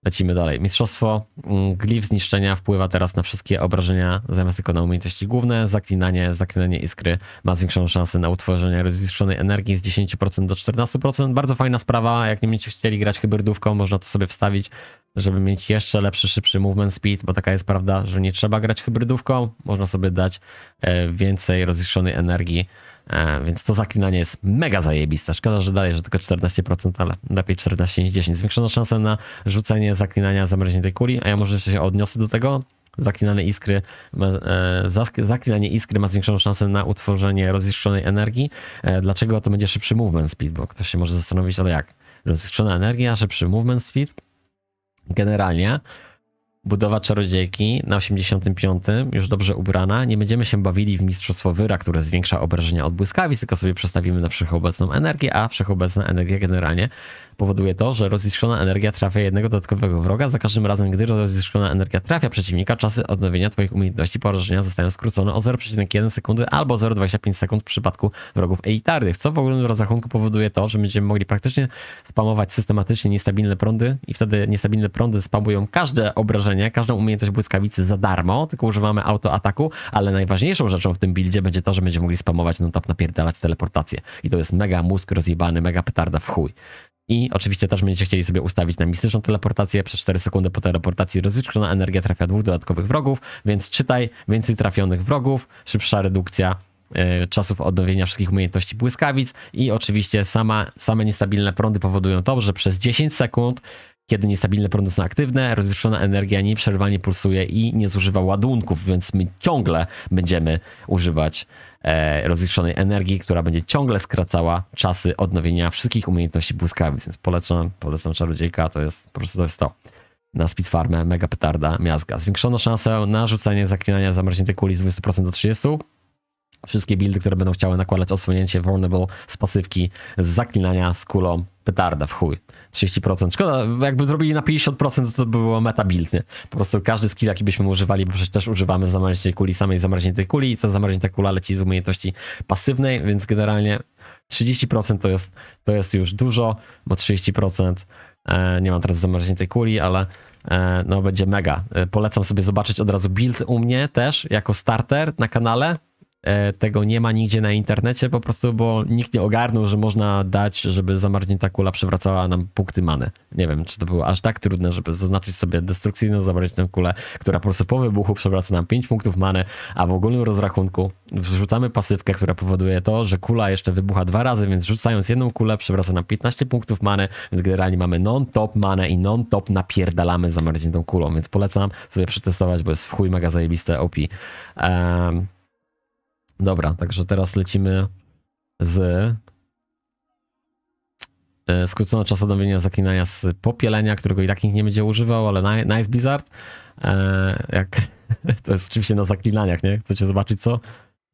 Lecimy dalej. Mistrzostwo mm, glif zniszczenia wpływa teraz na wszystkie obrażenia zamiast tylko na umiejętności główne. Zaklinanie, zaklinanie iskry ma zwiększoną szansę na utworzenie rozjiskrzonej energii z 10% do 14%. Bardzo fajna sprawa, jak nie będziecie chcieli grać hybrydówką, można to sobie wstawić, żeby mieć jeszcze lepszy, szybszy movement speed, bo taka jest prawda, że nie trzeba grać hybrydówką, można sobie dać e, więcej rozjiskrzonej energii E, więc to zaklinanie jest mega zajebiste. Szkoda, że dalej, że tylko 14%, ale lepiej 14 niż 10. Zwiększono szansę na rzucenie zaklinania tej kuli, a ja może jeszcze się odniosę do tego. Zaklinane iskry ma, e, zaklinanie iskry ma zwiększoną szansę na utworzenie roziszczonej energii. E, dlaczego to będzie szybszy movement speed? Bo ktoś się może zastanowić, ale jak? roziszczona energia, szybszy movement speed? Generalnie budowa czarodziejki na 85, już dobrze ubrana. Nie będziemy się bawili w mistrzostwo wyra, które zwiększa obrażenia od błyskawic, tylko sobie przestawimy na wszechobecną energię, a wszechobecna energia generalnie powoduje to, że roziskrzona energia trafia jednego dodatkowego wroga. Za każdym razem, gdy roziskrzona energia trafia przeciwnika, czasy odnowienia Twoich umiejętności porażenia zostają skrócone o 0,1 sekundy albo 0,25 sekund w przypadku wrogów elitarnych, co w ogólnym rozrachunku powoduje to, że będziemy mogli praktycznie spamować systematycznie niestabilne prądy i wtedy niestabilne prądy spamują każde obrażenie, każdą umiejętność błyskawicy za darmo, tylko używamy autoataku, ale najważniejszą rzeczą w tym buildzie będzie to, że będziemy mogli spamować non-top napierdalać teleportację. I to jest mega mózg rozjebany, mega petarda w chuj. I oczywiście też będziecie chcieli sobie ustawić na mistyczną teleportację. Przez 4 sekundy po teleportacji rozliczona energia trafia dwóch dodatkowych wrogów, więc czytaj więcej trafionych wrogów, szybsza redukcja e, czasów odnowienia wszystkich umiejętności błyskawic i oczywiście sama, same niestabilne prądy powodują to, że przez 10 sekund kiedy niestabilne prądy są aktywne, rozjuszczona energia nieprzerwanie pulsuje i nie zużywa ładunków, więc my ciągle będziemy używać e, rozjuszczonej energii, która będzie ciągle skracała czasy odnowienia wszystkich umiejętności błyskawic. Więc polecam, polecam czarodziejka, to jest po prostu to jest to. Na Speedfarmę mega petarda miazga. Zwiększono szansę na rzucanie zaklinania zamrożniętej kuli z 20% do 30%. Wszystkie buildy, które będą chciały nakładać osłonięcie vulnerable z pasywki z zaklinania z kulą petarda w chuj. 30%. Szkoda, jakby zrobili na 50%, to, to by było meta build, nie? Po prostu każdy skill, jaki byśmy używali, bo przecież też używamy zamarzniętej kuli, samej zamarzniętej kuli i co zamarznięta kula leci z umiejętności pasywnej, więc generalnie 30% to jest, to jest już dużo, bo 30% e, nie mam teraz zamarzniętej kuli, ale e, no będzie mega. E, polecam sobie zobaczyć od razu build u mnie też, jako starter na kanale, E, tego nie ma nigdzie na internecie, po prostu, bo nikt nie ogarnął, że można dać, żeby zamarznięta kula przywracała nam punkty many. Nie wiem, czy to było aż tak trudne, żeby zaznaczyć sobie destrukcyjną zamarzniętą kulę, która po prostu po wybuchu przywraca nam 5 punktów many, a w ogólnym rozrachunku wrzucamy pasywkę, która powoduje to, że kula jeszcze wybucha dwa razy, więc rzucając jedną kulę przywraca nam 15 punktów many, więc generalnie mamy non-top manę i non-top napierdalamy zamarzniętą kulą, więc polecam sobie przetestować, bo jest w chuj mega zajebiste OP. Um, Dobra, także teraz lecimy z e, skrócono czas odnowienia zaklinania z popielenia, którego i tak nikt nie będzie używał, ale nice Blizzard. E, jak, to jest oczywiście na zaklinaniach, nie? Chcecie zobaczyć co?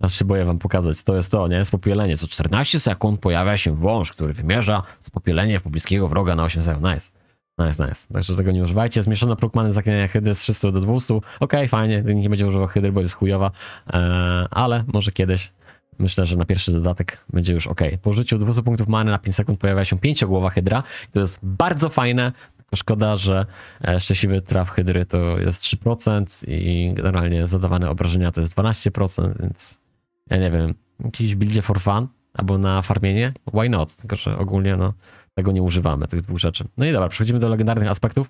Aż się boję wam pokazać. To jest to, nie? popielenie. Co 14 sekund pojawia się wąż, który wymierza spopielenie pobliskiego wroga na 8 sekund. Nice. Nice, nice. Także tego nie używajcie. Zmieszane plukmany zaklenia hydry z 300 do 200. Okej, okay, fajnie. Nikt nie będzie używał hydry, bo jest chujowa. Eee, ale może kiedyś. Myślę, że na pierwszy dodatek będzie już ok. Po użyciu 200 punktów many na 5 sekund pojawia się pięciogłowa hydra. I to jest bardzo fajne. Tylko szkoda, że e, szczęśliwy traf hydry to jest 3% i generalnie zadawane obrażenia to jest 12%, więc ja nie wiem. Jakiś buildzie for fun albo na farmienie? Why not? Tylko, że ogólnie no tego nie używamy, tych dwóch rzeczy. No i dobra, przechodzimy do legendarnych aspektów.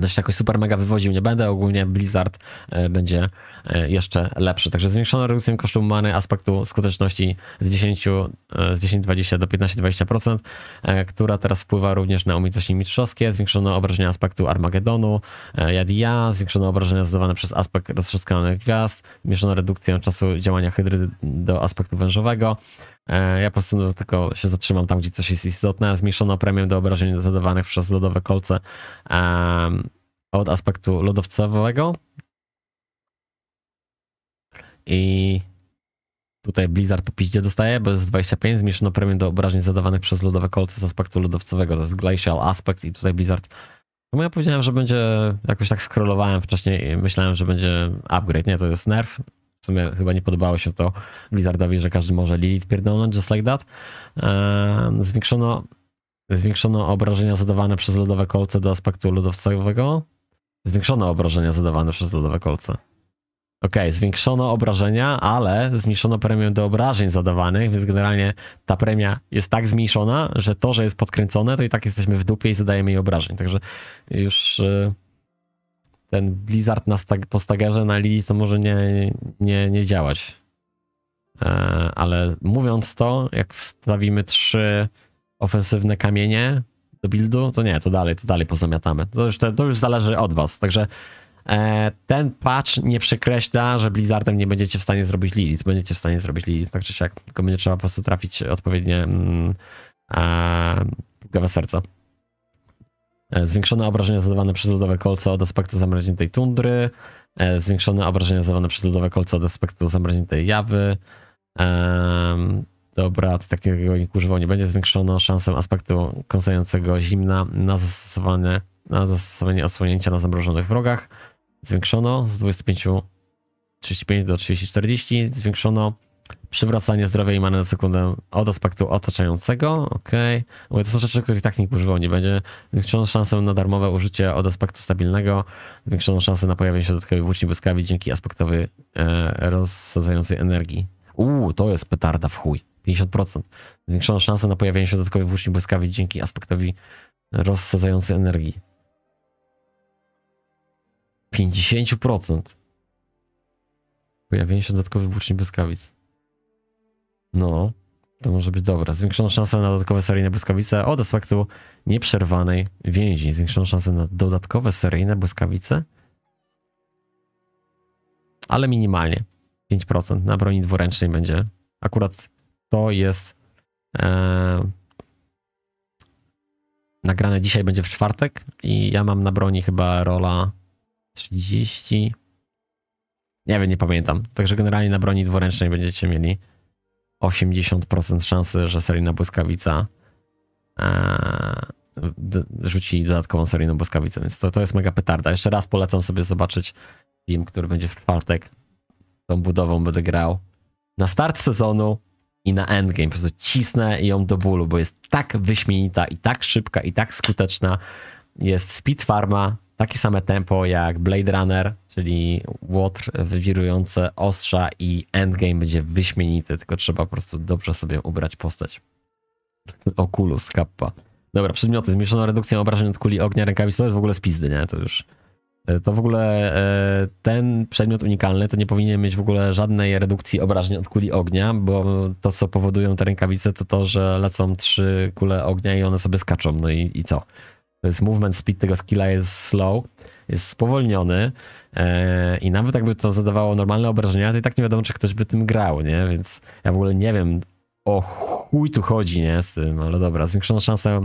się jakoś super mega wywoził nie będę, ogólnie Blizzard e, będzie e, jeszcze lepszy. Także zwiększono redukcję kosztu many aspektu skuteczności z 10, e, z 10-20 do 15-20%, która teraz wpływa również na umiejętności mistrzowskie. Zwiększono obrażenia aspektu Armagedonu, Jadia, zwiększono obrażenia zadawane przez aspekt roztrzaskanych gwiazd, zmniejszono redukcję czasu działania hydry do aspektu wężowego, E, ja po prostu tylko się zatrzymam tam, gdzie coś jest istotne. Zmniejszono premię do obrażeń zadawanych przez lodowe kolce od aspektu lodowcowego. I tutaj Blizzard po piździe dostaje, bo jest 25. Zmniejszono premię do obrażeń zadawanych przez lodowe kolce z aspektu lodowcowego. To jest Glacial Aspect i tutaj Blizzard no ja powiedziałem, że będzie, jakoś tak scrollowałem wcześniej i myślałem, że będzie upgrade. Nie, to jest nerf. W sumie chyba nie podobało się to Blizzardowi, że każdy może Lilith pierdolnąć, just like that. Ehm, zwiększono, zwiększono obrażenia zadawane przez lodowe kolce do aspektu lodowcowego. Zwiększono obrażenia zadawane przez lodowe kolce. OK, zwiększono obrażenia, ale zmniejszono premię do obrażeń zadawanych, więc generalnie ta premia jest tak zmniejszona, że to, że jest podkręcone, to i tak jesteśmy w dupie i zadajemy jej obrażeń. Także już y, ten Blizzard na stag po stagerze na lili, co może nie, nie, nie działać. E, ale mówiąc to, jak wstawimy trzy ofensywne kamienie do buildu, to nie, to dalej, to dalej pozamiatamy. To już, to, to już zależy od was, także e, ten patch nie przekreśla, że Blizzardem nie będziecie w stanie zrobić Lilith. Będziecie w stanie zrobić Lilith, tak czy siak, tylko będzie trzeba po prostu trafić odpowiednie mm, e, serca. E, zwiększone obrażenia zadawane przez lodowe kolce od aspektu zamroźniętej tundry. E, zwiększone obrażenia zadawane przez lodowe kolce od aspektu zamroźniętej jawy. dobra, to tak takiego nikt używał nie będzie. Zwiększono szansę aspektu kąsającego zimna na zastosowanie, na zastosowanie osłonięcia na zamrożonych wrogach. Zwiększono z 25 35 do 30 40. Zwiększono przywracanie zdrowia i na sekundę od aspektu otaczającego, okej. Okay. to są rzeczy, których tak nikt używał nie będzie. Zwiększono szansę na darmowe użycie od aspektu stabilnego, zwiększono szansę na pojawienie się dodatkowej włóczni błyskawic dzięki aspektowi e, rozsadzającej energii. Uuu, to jest petarda w chuj. 50%. Zwiększono szansę na pojawienie się dodatkowej włóczni błyskawic dzięki aspektowi rozsadzającej energii. 50%. Pojawienie się dodatkowych włóczni błyskawic. No, to może być dobre. Zwiększono szansę na dodatkowe seryjne błyskawice od aspektu nieprzerwanej więzi. Zwiększono szansę na dodatkowe seryjne błyskawice, ale minimalnie. 5% na broni dwuręcznej będzie. Akurat to jest e, nagrane dzisiaj, będzie w czwartek i ja mam na broni chyba rola 30. Nie wiem, nie pamiętam. Także generalnie na broni dwuręcznej będziecie mieli 80% szansy, że seryjna błyskawica e, rzuci dodatkową seryjną błyskawicę, więc to, to jest mega petarda. Jeszcze raz polecam sobie zobaczyć film, który będzie w czwartek. Tą budową będę grał. Na start sezonu i na endgame. Po prostu cisnę ją do bólu, bo jest tak wyśmienita i tak szybka i tak skuteczna. Jest Speed Farma, takie same tempo jak Blade Runner, czyli łotr, wywirujące ostrza i endgame będzie wyśmienity, tylko trzeba po prostu dobrze sobie ubrać postać. Oculus, kappa. Dobra, przedmioty, zmniejszona redukcja obrażeń od kuli ognia, rękawic, to jest w ogóle spizdy, nie? To już... E, to w ogóle e, ten przedmiot unikalny to nie powinien mieć w ogóle żadnej redukcji obrażeń od kuli ognia, bo to, co powodują te rękawice, to to, że lecą trzy kule ognia i one sobie skaczą. No i, i co? jest movement speed tego skilla jest slow, jest spowolniony e, i nawet jakby to zadawało normalne obrażenia, to i tak nie wiadomo, czy ktoś by tym grał, nie? Więc ja w ogóle nie wiem, o chuj tu chodzi, nie? Z tym, ale dobra. Zwiększono szansę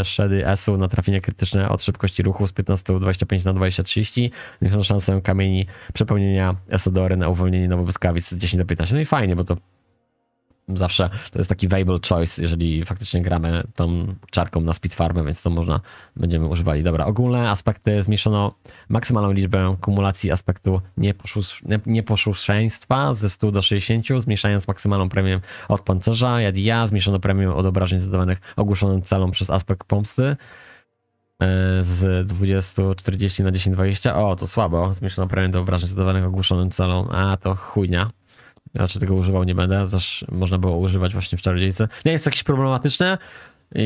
e, szedy S-u na trafienie krytyczne od szybkości ruchu z 15-25 na 20.30. Zwiększono szansę kamieni przepełnienia Esodory na uwolnienie nowobyskawic z 10 do 15. No i fajnie, bo to zawsze to jest taki viable choice, jeżeli faktycznie gramy tą czarką na speed farmę, więc to można, będziemy używali. Dobra, ogólne aspekty zmniejszono maksymalną liczbę kumulacji aspektu nieposzus, ze 100 do 60, zmniejszając maksymalną premię od pancerza, Ja zmniejszono premię od obrażeń zadawanych ogłuszonym celom przez aspekt pomsty e, z 20-40 na 10-20. O, to słabo. Zmniejszono premię do obrażeń zadawanych ogłuszonym celom. A, to chujnia. Raczej tego używał nie będę, też można było używać właśnie w czarodziejce. Nie jest to jakieś problematyczne,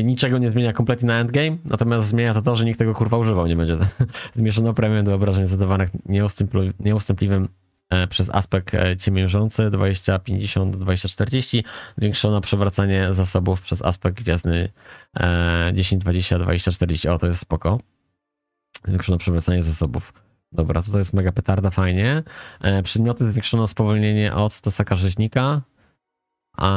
niczego nie zmienia kompletnie na endgame, natomiast zmienia to to, że nikt tego kurwa używał nie będzie. Zmieszono premię do obrażeń zadawanych nieustępli nieustępliwym e, przez aspekt e, ciemiężący 20-50-20-40, zwiększono przewracanie zasobów przez aspekt gwiazdny 10-20-20-40. E, o, to jest spoko. Zwiększono przewracanie zasobów. Dobra, to, jest mega petarda, fajnie. E, przedmioty zwiększono spowolnienie od stosaka rzeźnika. A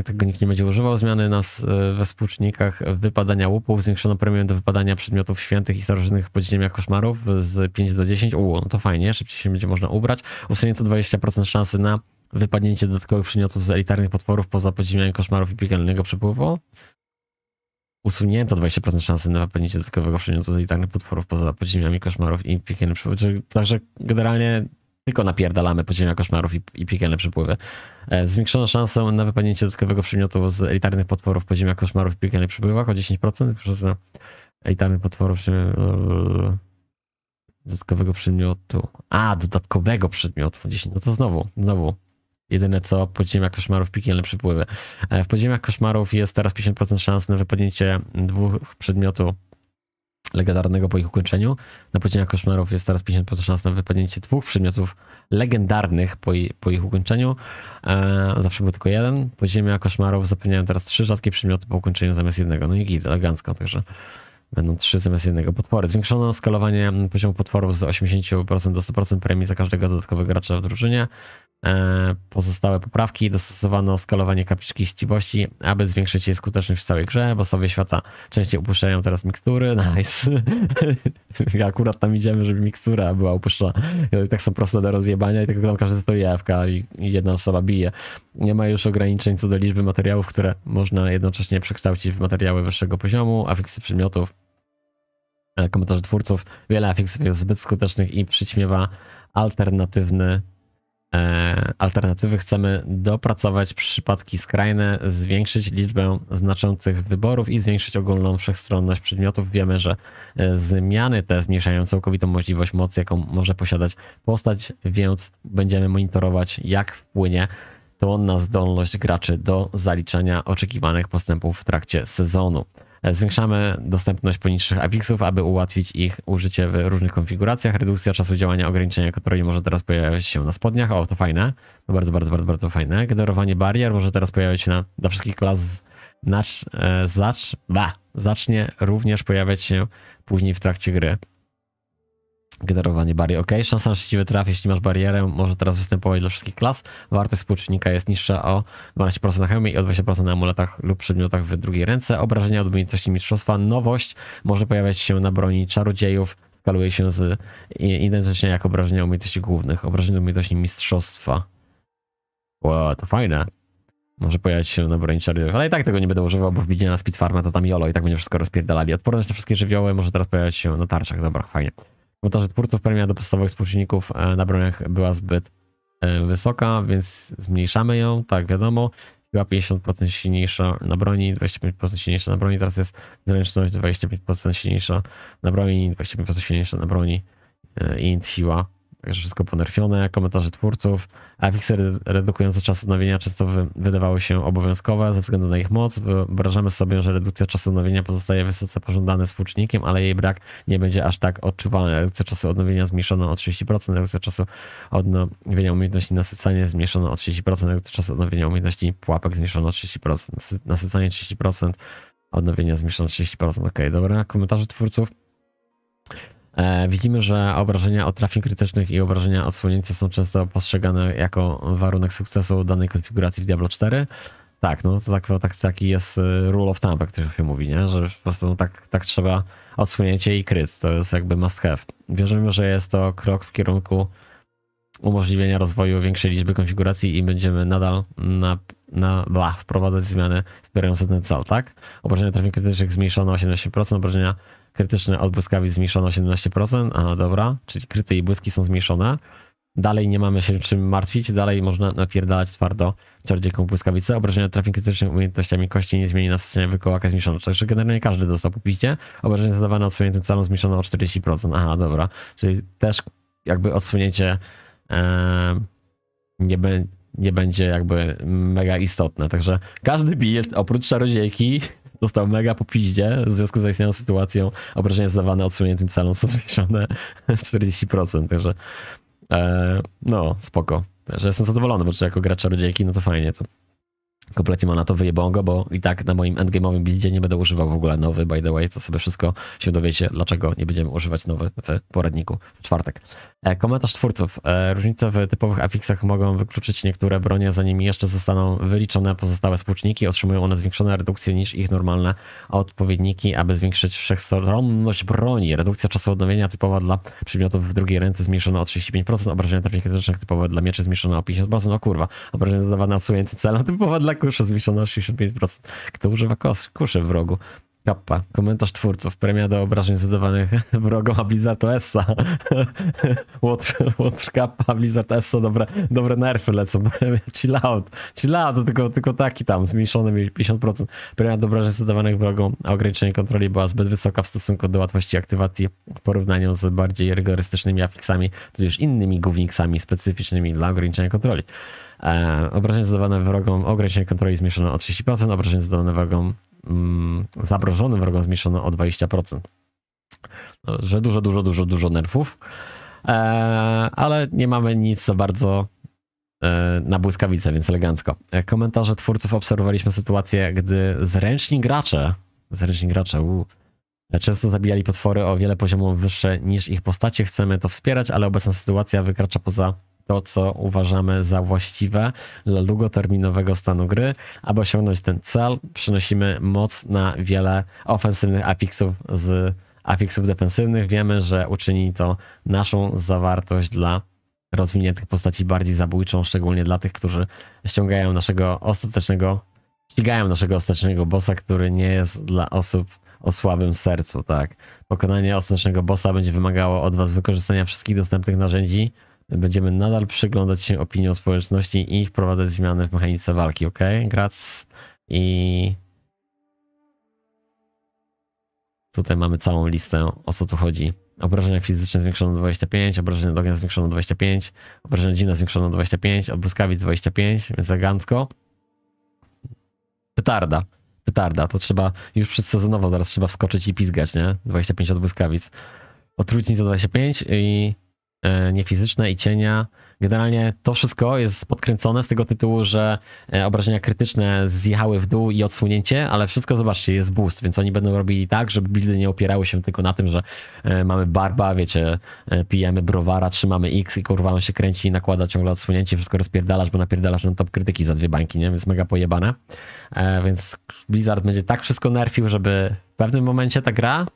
i tego tak nikt nie będzie używał. Zmiany nas e, we współczynnikach wypadania łupów. Zwiększono premię do wypadania przedmiotów świętych i starożytnych podziemiach koszmarów z 5 do 10. U, no to fajnie, szybciej się będzie można ubrać. Usunięto 20% szansy na wypadnięcie dodatkowych przedmiotów z elitarnych potworów poza podziemiami koszmarów i piekielnego przepływu usunięto 20% szansy na wypełnienie dodatkowego przyniosło totalitarnych potworów poza podziemiami koszmarów i piekielne przypływy. Także generalnie tylko napierdalamy podziemia koszmarów i, i piekielne przypływy. E, Zwiększono szansę na wypełnienie dodatkowego przedmiotu z elitarnych potworów podziemia koszmarów i piekielnych przypływach o 10% przez elitarnych potworów e, dodatkowego przedmiotu. A, dodatkowego przedmiotu. 10. No to znowu, znowu Jedyne co, podziemiach koszmarów piekielne przypływy. E, w podziemiach koszmarów jest teraz 50% szans na wypadnięcie dwóch przedmiotu legendarnego po ich ukończeniu. Na podziemiach koszmarów jest teraz 50% szans na wypadnięcie dwóch przedmiotów legendarnych po, po ich ukończeniu. E, zawsze był tylko jeden. Podziemia koszmarów zapewniają teraz trzy rzadkie przedmioty po ukończeniu zamiast jednego. No i git, elegancko, także będą trzy zamiast jednego potwory. Zwiększono skalowanie poziomu potworów z 80% do 100% premii za każdego dodatkowego gracza w drużynie. E, pozostałe poprawki dostosowano skalowanie kapliczki chciwości, aby zwiększyć jej skuteczność w całej grze, bo sobie świata częściej upuszczają teraz mikstury. Nice. Akurat tam idziemy, żeby mikstura była upuszczona. Tak są proste do rozjebania i tylko tam każdy stoi jawka i jedna osoba bije. Nie ma już ograniczeń co do liczby materiałów, które można jednocześnie przekształcić w materiały wyższego poziomu, afiksy przedmiotów. E, komentarze twórców. Wiele afiksów jest zbyt skutecznych i przyćmiewa alternatywny E, alternatywy chcemy dopracować przypadki skrajne, zwiększyć liczbę znaczących wyborów i zwiększyć ogólną wszechstronność przedmiotów. Wiemy, że e, zmiany te zmniejszają całkowitą możliwość mocy, jaką może posiadać postać, więc będziemy monitorować, jak wpłynie to na zdolność graczy do zaliczania oczekiwanych postępów w trakcie sezonu. Zwiększamy dostępność poniższych apixów, aby ułatwić ich użycie w różnych konfiguracjach. Redukcja czasu działania ograniczenia, które może teraz pojawiać się na spodniach. O, to fajne. To bardzo, bardzo, bardzo, bardzo fajne. Generowanie barier może teraz pojawiać się na, dla wszystkich klas Nacz, e, zacz, ba, zacznie również pojawiać się później w trakcie gry. Generowanie barier. Ok, szansa na szczęśliwy traf, jeśli masz barierę, może teraz występować dla wszystkich klas. Wartość współczynnika jest niższa o 12% na hełmie i o 20% na amuletach lub przedmiotach w drugiej ręce. Obrażenia od umiejętności mistrzostwa. Nowość może pojawiać się na broni czarodziejów. Skaluje się z identycznie jak obrażenia umiejętności głównych. Obrażenia umiejętności mistrzostwa. Wow, to fajne. Może pojawić się na broni czarodziejów, ale i tak tego nie będę używał, bo widzę na Speedfarma to tam jolo i tak będzie wszystko rozpierdalali. Odporność na wszystkie żywioły może teraz pojawiać się na tarczach. Dobra, fajnie. Komentarze twórców premia do podstawowych współczynników e, na broniach była zbyt e, wysoka, więc zmniejszamy ją, tak wiadomo. Była 50% silniejsza na broni, 25% silniejsza na broni, teraz jest zręczność 25% silniejsza na broni, 25% silniejsza na broni e, i siła Także wszystko ponerfione, komentarze twórców. a Fixery redukujące czas odnowienia często wydawały się obowiązkowe ze względu na ich moc. Wyobrażamy sobie, że redukcja czasu odnowienia pozostaje wysoce pożądanym współczynnikiem, ale jej brak nie będzie aż tak odczuwalny. Redukcja czasu odnowienia zmniejszono o 30%, redukcja czasu odnowienia umiejętności nasycania zmniejszono o 30%, redukcja czasu odnowienia umiejętności pułapek zmniejszono o 30%, nasycanie 30%, odnowienia zmniejszono o 30%. Okej, dobra. Komentarze twórców. E, widzimy, że obrażenia od trafień krytycznych i obrażenia odsłonięcia są często postrzegane jako warunek sukcesu danej konfiguracji w Diablo 4. Tak, no to tak, tak, taki jest e, rule of thumb, jak to się mówi, nie? że po prostu no, tak, tak trzeba odsłonięcie i kryć. to jest jakby must have. Wierzymy, że jest to krok w kierunku umożliwienia rozwoju większej liczby konfiguracji i będziemy nadal na, na bla, wprowadzać zmiany wspierające ten cel, tak? Obrażenia trafień krytycznych zmniejszono o 17%, obrażenia Krytyczny od błyskawic zmniejszono 17%, a dobra, czyli kryty i błyski są zmniejszone. Dalej nie mamy się czym martwić, dalej można napierdalać twardo czardzieką błyskawicę. Obrażenia trafień krytycznych umiejętnościami kości nie zmieni nasycenia wykołaka zmniejszono. Także generalnie każdy dostał po piście. Obrażenia zadawane odsłoniętym celom zmniejszono o 40%. Aha, dobra. Czyli też jakby odsłonięcie e, nie, be, nie będzie jakby mega istotne. Także każdy billet oprócz czarodziejki Dostał mega po piździe w związku z zaistniałą sytuacją. Obrażenia zdawane odsuniętym celom są zmniejszone 40%, także e, no, spoko. Że jestem zadowolony, bo czy jako gracz czarodziejki, no to fajnie to kompletnie ma na to wyjebą go, bo i tak na moim endgame'owym buildzie nie będę używał w ogóle nowy, by the way, to sobie wszystko się dowiecie, dlaczego nie będziemy używać nowy w poradniku w czwartek. E, komentarz twórców. E, różnice w typowych afiksach mogą wykluczyć niektóre bronie, zanim jeszcze zostaną wyliczone pozostałe współczniki. Otrzymują one zwiększone redukcje niż ich normalne odpowiedniki, aby zwiększyć wszechstronność broni. Redukcja czasu odnowienia typowa dla przedmiotów w drugiej ręce zmniejszona o 35%, obrażenia trafienia krytycznych typowe dla mieczy zmniejszone o 50%. No kurwa, obrażenia zadawane na cel typowa dla Kuszę zmniejszono o 65%. Kto używa kos, kuszy w rogu? Kappa. Komentarz twórców. Premia do obrażeń zadawanych wrogom, a Blizzard Łotr. Łotr. Kappa, Blizzard Essa. Dobre, dobre nerfy lecą. chill out. Chill out, tylko, tylko taki tam. Zmniejszony 50%. Premia do obrażeń zadawanych wrogom, a ograniczenie kontroli była zbyt wysoka w stosunku do łatwości aktywacji w porównaniu z bardziej rygorystycznymi afiksami, tudzież innymi gówniksami specyficznymi dla ograniczenia kontroli. E, obrażenia zadawane wrogom ograniczenie kontroli zmniejszono o 30%, obrażenia zadawane wrogom mm, zagrożonym wrogom zmniejszono o 20%. No, że dużo, dużo, dużo, dużo nerfów. E, ale nie mamy nic za bardzo e, na błyskawice, więc elegancko. E, komentarze twórców obserwowaliśmy sytuację, gdy zręczni gracze, zręczni gracze, uu, Często zabijali potwory o wiele poziomów wyższe niż ich postacie. Chcemy to wspierać, ale obecna sytuacja wykracza poza to, co uważamy za właściwe dla długoterminowego stanu gry. Aby osiągnąć ten cel, przenosimy moc na wiele ofensywnych afiksów z afiksów defensywnych. Wiemy, że uczyni to naszą zawartość dla rozwiniętych postaci bardziej zabójczą, szczególnie dla tych, którzy ściągają naszego ostatecznego, ścigają naszego ostatecznego bossa, który nie jest dla osób o słabym sercu, tak. Pokonanie ostatecznego bossa będzie wymagało od was wykorzystania wszystkich dostępnych narzędzi, Będziemy nadal przyglądać się opiniom społeczności i wprowadzać zmiany w mechanice walki, ok? Grac i... Tutaj mamy całą listę, o co tu chodzi. Obrażenia fizyczne zwiększono 25, obrażenia do ognia zwiększono 25, obrażenia dziwne zwiększono 25, od błyskawic 25, więc elegancko. Pytarda petarda. To trzeba już przedsezonowo zaraz trzeba wskoczyć i pizgać, nie? 25 od błyskawic. Otrutnica 25 i E, niefizyczne i cienia. Generalnie to wszystko jest podkręcone z tego tytułu, że e, obrażenia krytyczne zjechały w dół i odsunięcie, ale wszystko, zobaczcie, jest boost, więc oni będą robili tak, żeby buildy nie opierały się tylko na tym, że e, mamy barba, wiecie, pijemy browara, trzymamy X i kurwa on się kręci i nakłada ciągle odsunięcie, wszystko rozpierdalasz, bo napierdalasz na top krytyki za dwie bańki, nie? Więc mega pojebane. Więc Blizzard będzie tak wszystko nerfił, żeby w pewnym momencie ta gra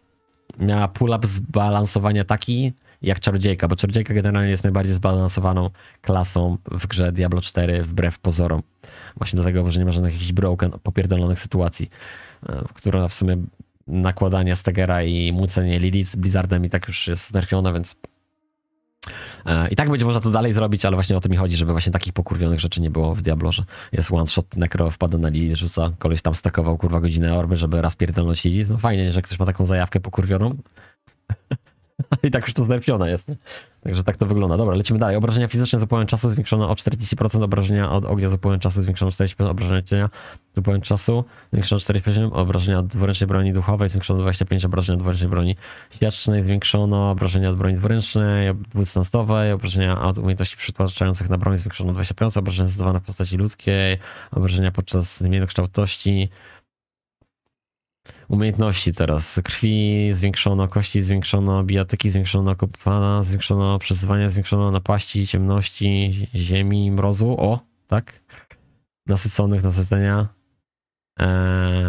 miała pull-up zbalansowania taki, jak czarodziejka, bo czarodziejka generalnie jest najbardziej zbalansowaną klasą w grze Diablo 4 wbrew pozorom. Właśnie dlatego, że nie ma żadnych jakichś broken, popierdolonych sytuacji, w e, które w sumie nakładanie Stegera i mucenie Lilith z Blizzardem i tak już jest znerfione, więc e, i tak będzie można to dalej zrobić, ale właśnie o to mi chodzi, żeby właśnie takich pokurwionych rzeczy nie było w Diablo, że jest one shot, nekro wpada na Lili, rzuca, koleś tam stakował kurwa godzinę orby, żeby raz pierdolność Lili. No fajnie, że ktoś ma taką zajawkę pokurwioną. I tak już to znerfione jest. Także tak to wygląda. Dobra, lecimy dalej. Obrażenia fizyczne z upływem czasu zwiększono o 40%, obrażenia od ognia z upływem czasu zwiększono o 40%, obrażenia cienia z upływem czasu zwiększono o 40%, obrażenia od dwuręcznej broni duchowej zwiększono o 25%, obrażenia od dwuręcznej broni siacznej zwiększono, obrażenia od broni dwuręcznej, dwudystansowej, obrażenia od umiejętności przytłaczających na broń zwiększono o 25%, obrażenia zadawane w postaci ludzkiej, obrażenia podczas zmiennych kształtości, umiejętności teraz. Krwi zwiększono, kości zwiększono, bijatyki zwiększono, kopana zwiększono, przesywania zwiększono, napaści, ciemności, ziemi, mrozu. O, tak. Nasyconych, nasycenia, eee,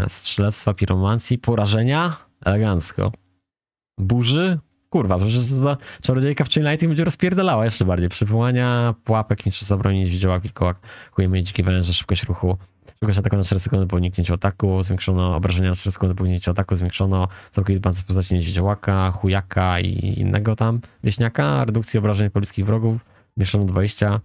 strzelectwa, piromancji, porażenia. Elegancko. Burzy? Kurwa, przecież ta czarodziejka w Chainlight będzie rozpierdalała jeszcze bardziej. przypływania pułapek, mistrzostwa broni, widziała wilkołak, chujemy dzikie węże, szybkość ruchu, Szybkość ataku na 3 sekundy po uniknięciu ataku, zwiększono obrażenia na 3 sekundy po uniknięciu ataku, zwiększono całkowity pancerz w postaci niedźwiedziołaka, chujaka i innego tam wieśniaka, redukcji obrażeń polskich wrogów, zmniejszono 20,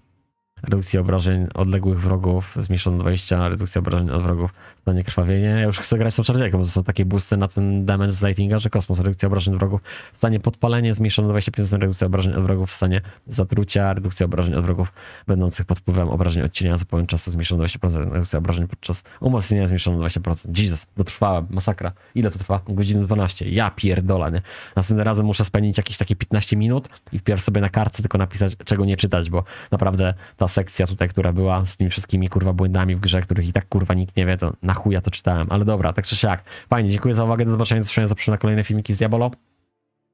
redukcji obrażeń odległych wrogów, zmniejszono 20, redukcja obrażeń od wrogów to nie krwawienie. Ja już chcę grać tą czardziejką, bo to są takie boosty na ten damage z lightinga, że kosmos, redukcja obrażeń wrogów w stanie podpalenie zmniejszone do 25%, redukcja obrażeń od wrogów w stanie zatrucia, redukcja obrażeń od wrogów będących pod wpływem obrażeń odcienia za pewien czasu zmniejszone do 20%, redukcja obrażeń podczas umocnienia zmniejszone do 20%. Jesus, dotrwałem, masakra. Ile to trwa? Godzinę 12. Ja pierdolę, nie? Następnym razem muszę spędzić jakieś takie 15 minut i wpierw sobie na kartce tylko napisać, czego nie czytać, bo naprawdę ta sekcja tutaj, która była z tymi wszystkimi kurwa błędami w grze, których i tak kurwa nikt nie wie, to na na chuja to czytałem, ale dobra, tak czy siak. Fajnie, dziękuję za uwagę, do zobaczenia, do zobaczenia zapraszam na kolejne filmiki z Diabolo.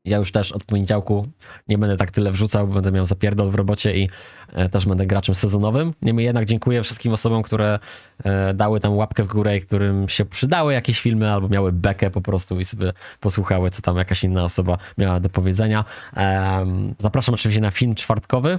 Ja już też od poniedziałku nie będę tak tyle wrzucał, bo będę miał zapierdol w robocie i e, też będę graczem sezonowym. Niemniej jednak dziękuję wszystkim osobom, które e, dały tam łapkę w górę i którym się przydały jakieś filmy albo miały bekę po prostu i sobie posłuchały, co tam jakaś inna osoba miała do powiedzenia. Zapraszam oczywiście na film czwartkowy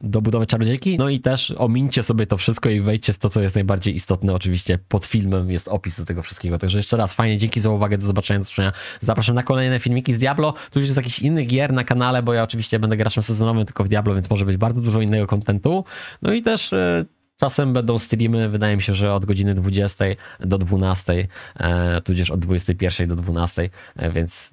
do budowy czarodziejki. No i też omincie sobie to wszystko i wejdźcie w to, co jest najbardziej istotne. Oczywiście pod filmem jest opis do tego wszystkiego. Także jeszcze raz fajnie, dzięki za uwagę, do zobaczenia, do zobaczenia. Zapraszam na kolejne filmiki z Diablo, już jest jakiś inny gier na kanale, bo ja oczywiście będę graczem sezonowym tylko w Diablo, więc może być bardzo dużo innego kontentu. No i też... E, czasem będą streamy, wydaje mi się, że od godziny 20 do 12, e, tudzież od 21 do 12, e, więc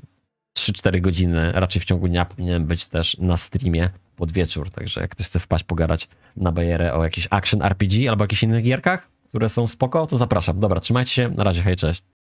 3-4 godziny raczej w ciągu dnia powinienem być też na streamie pod wieczór, także jak ktoś chce wpaść pogadać na bajerę o jakiś action RPG albo jakichś innych gierkach, które są spoko, to zapraszam. Dobra, trzymajcie się, na razie, hej, cześć.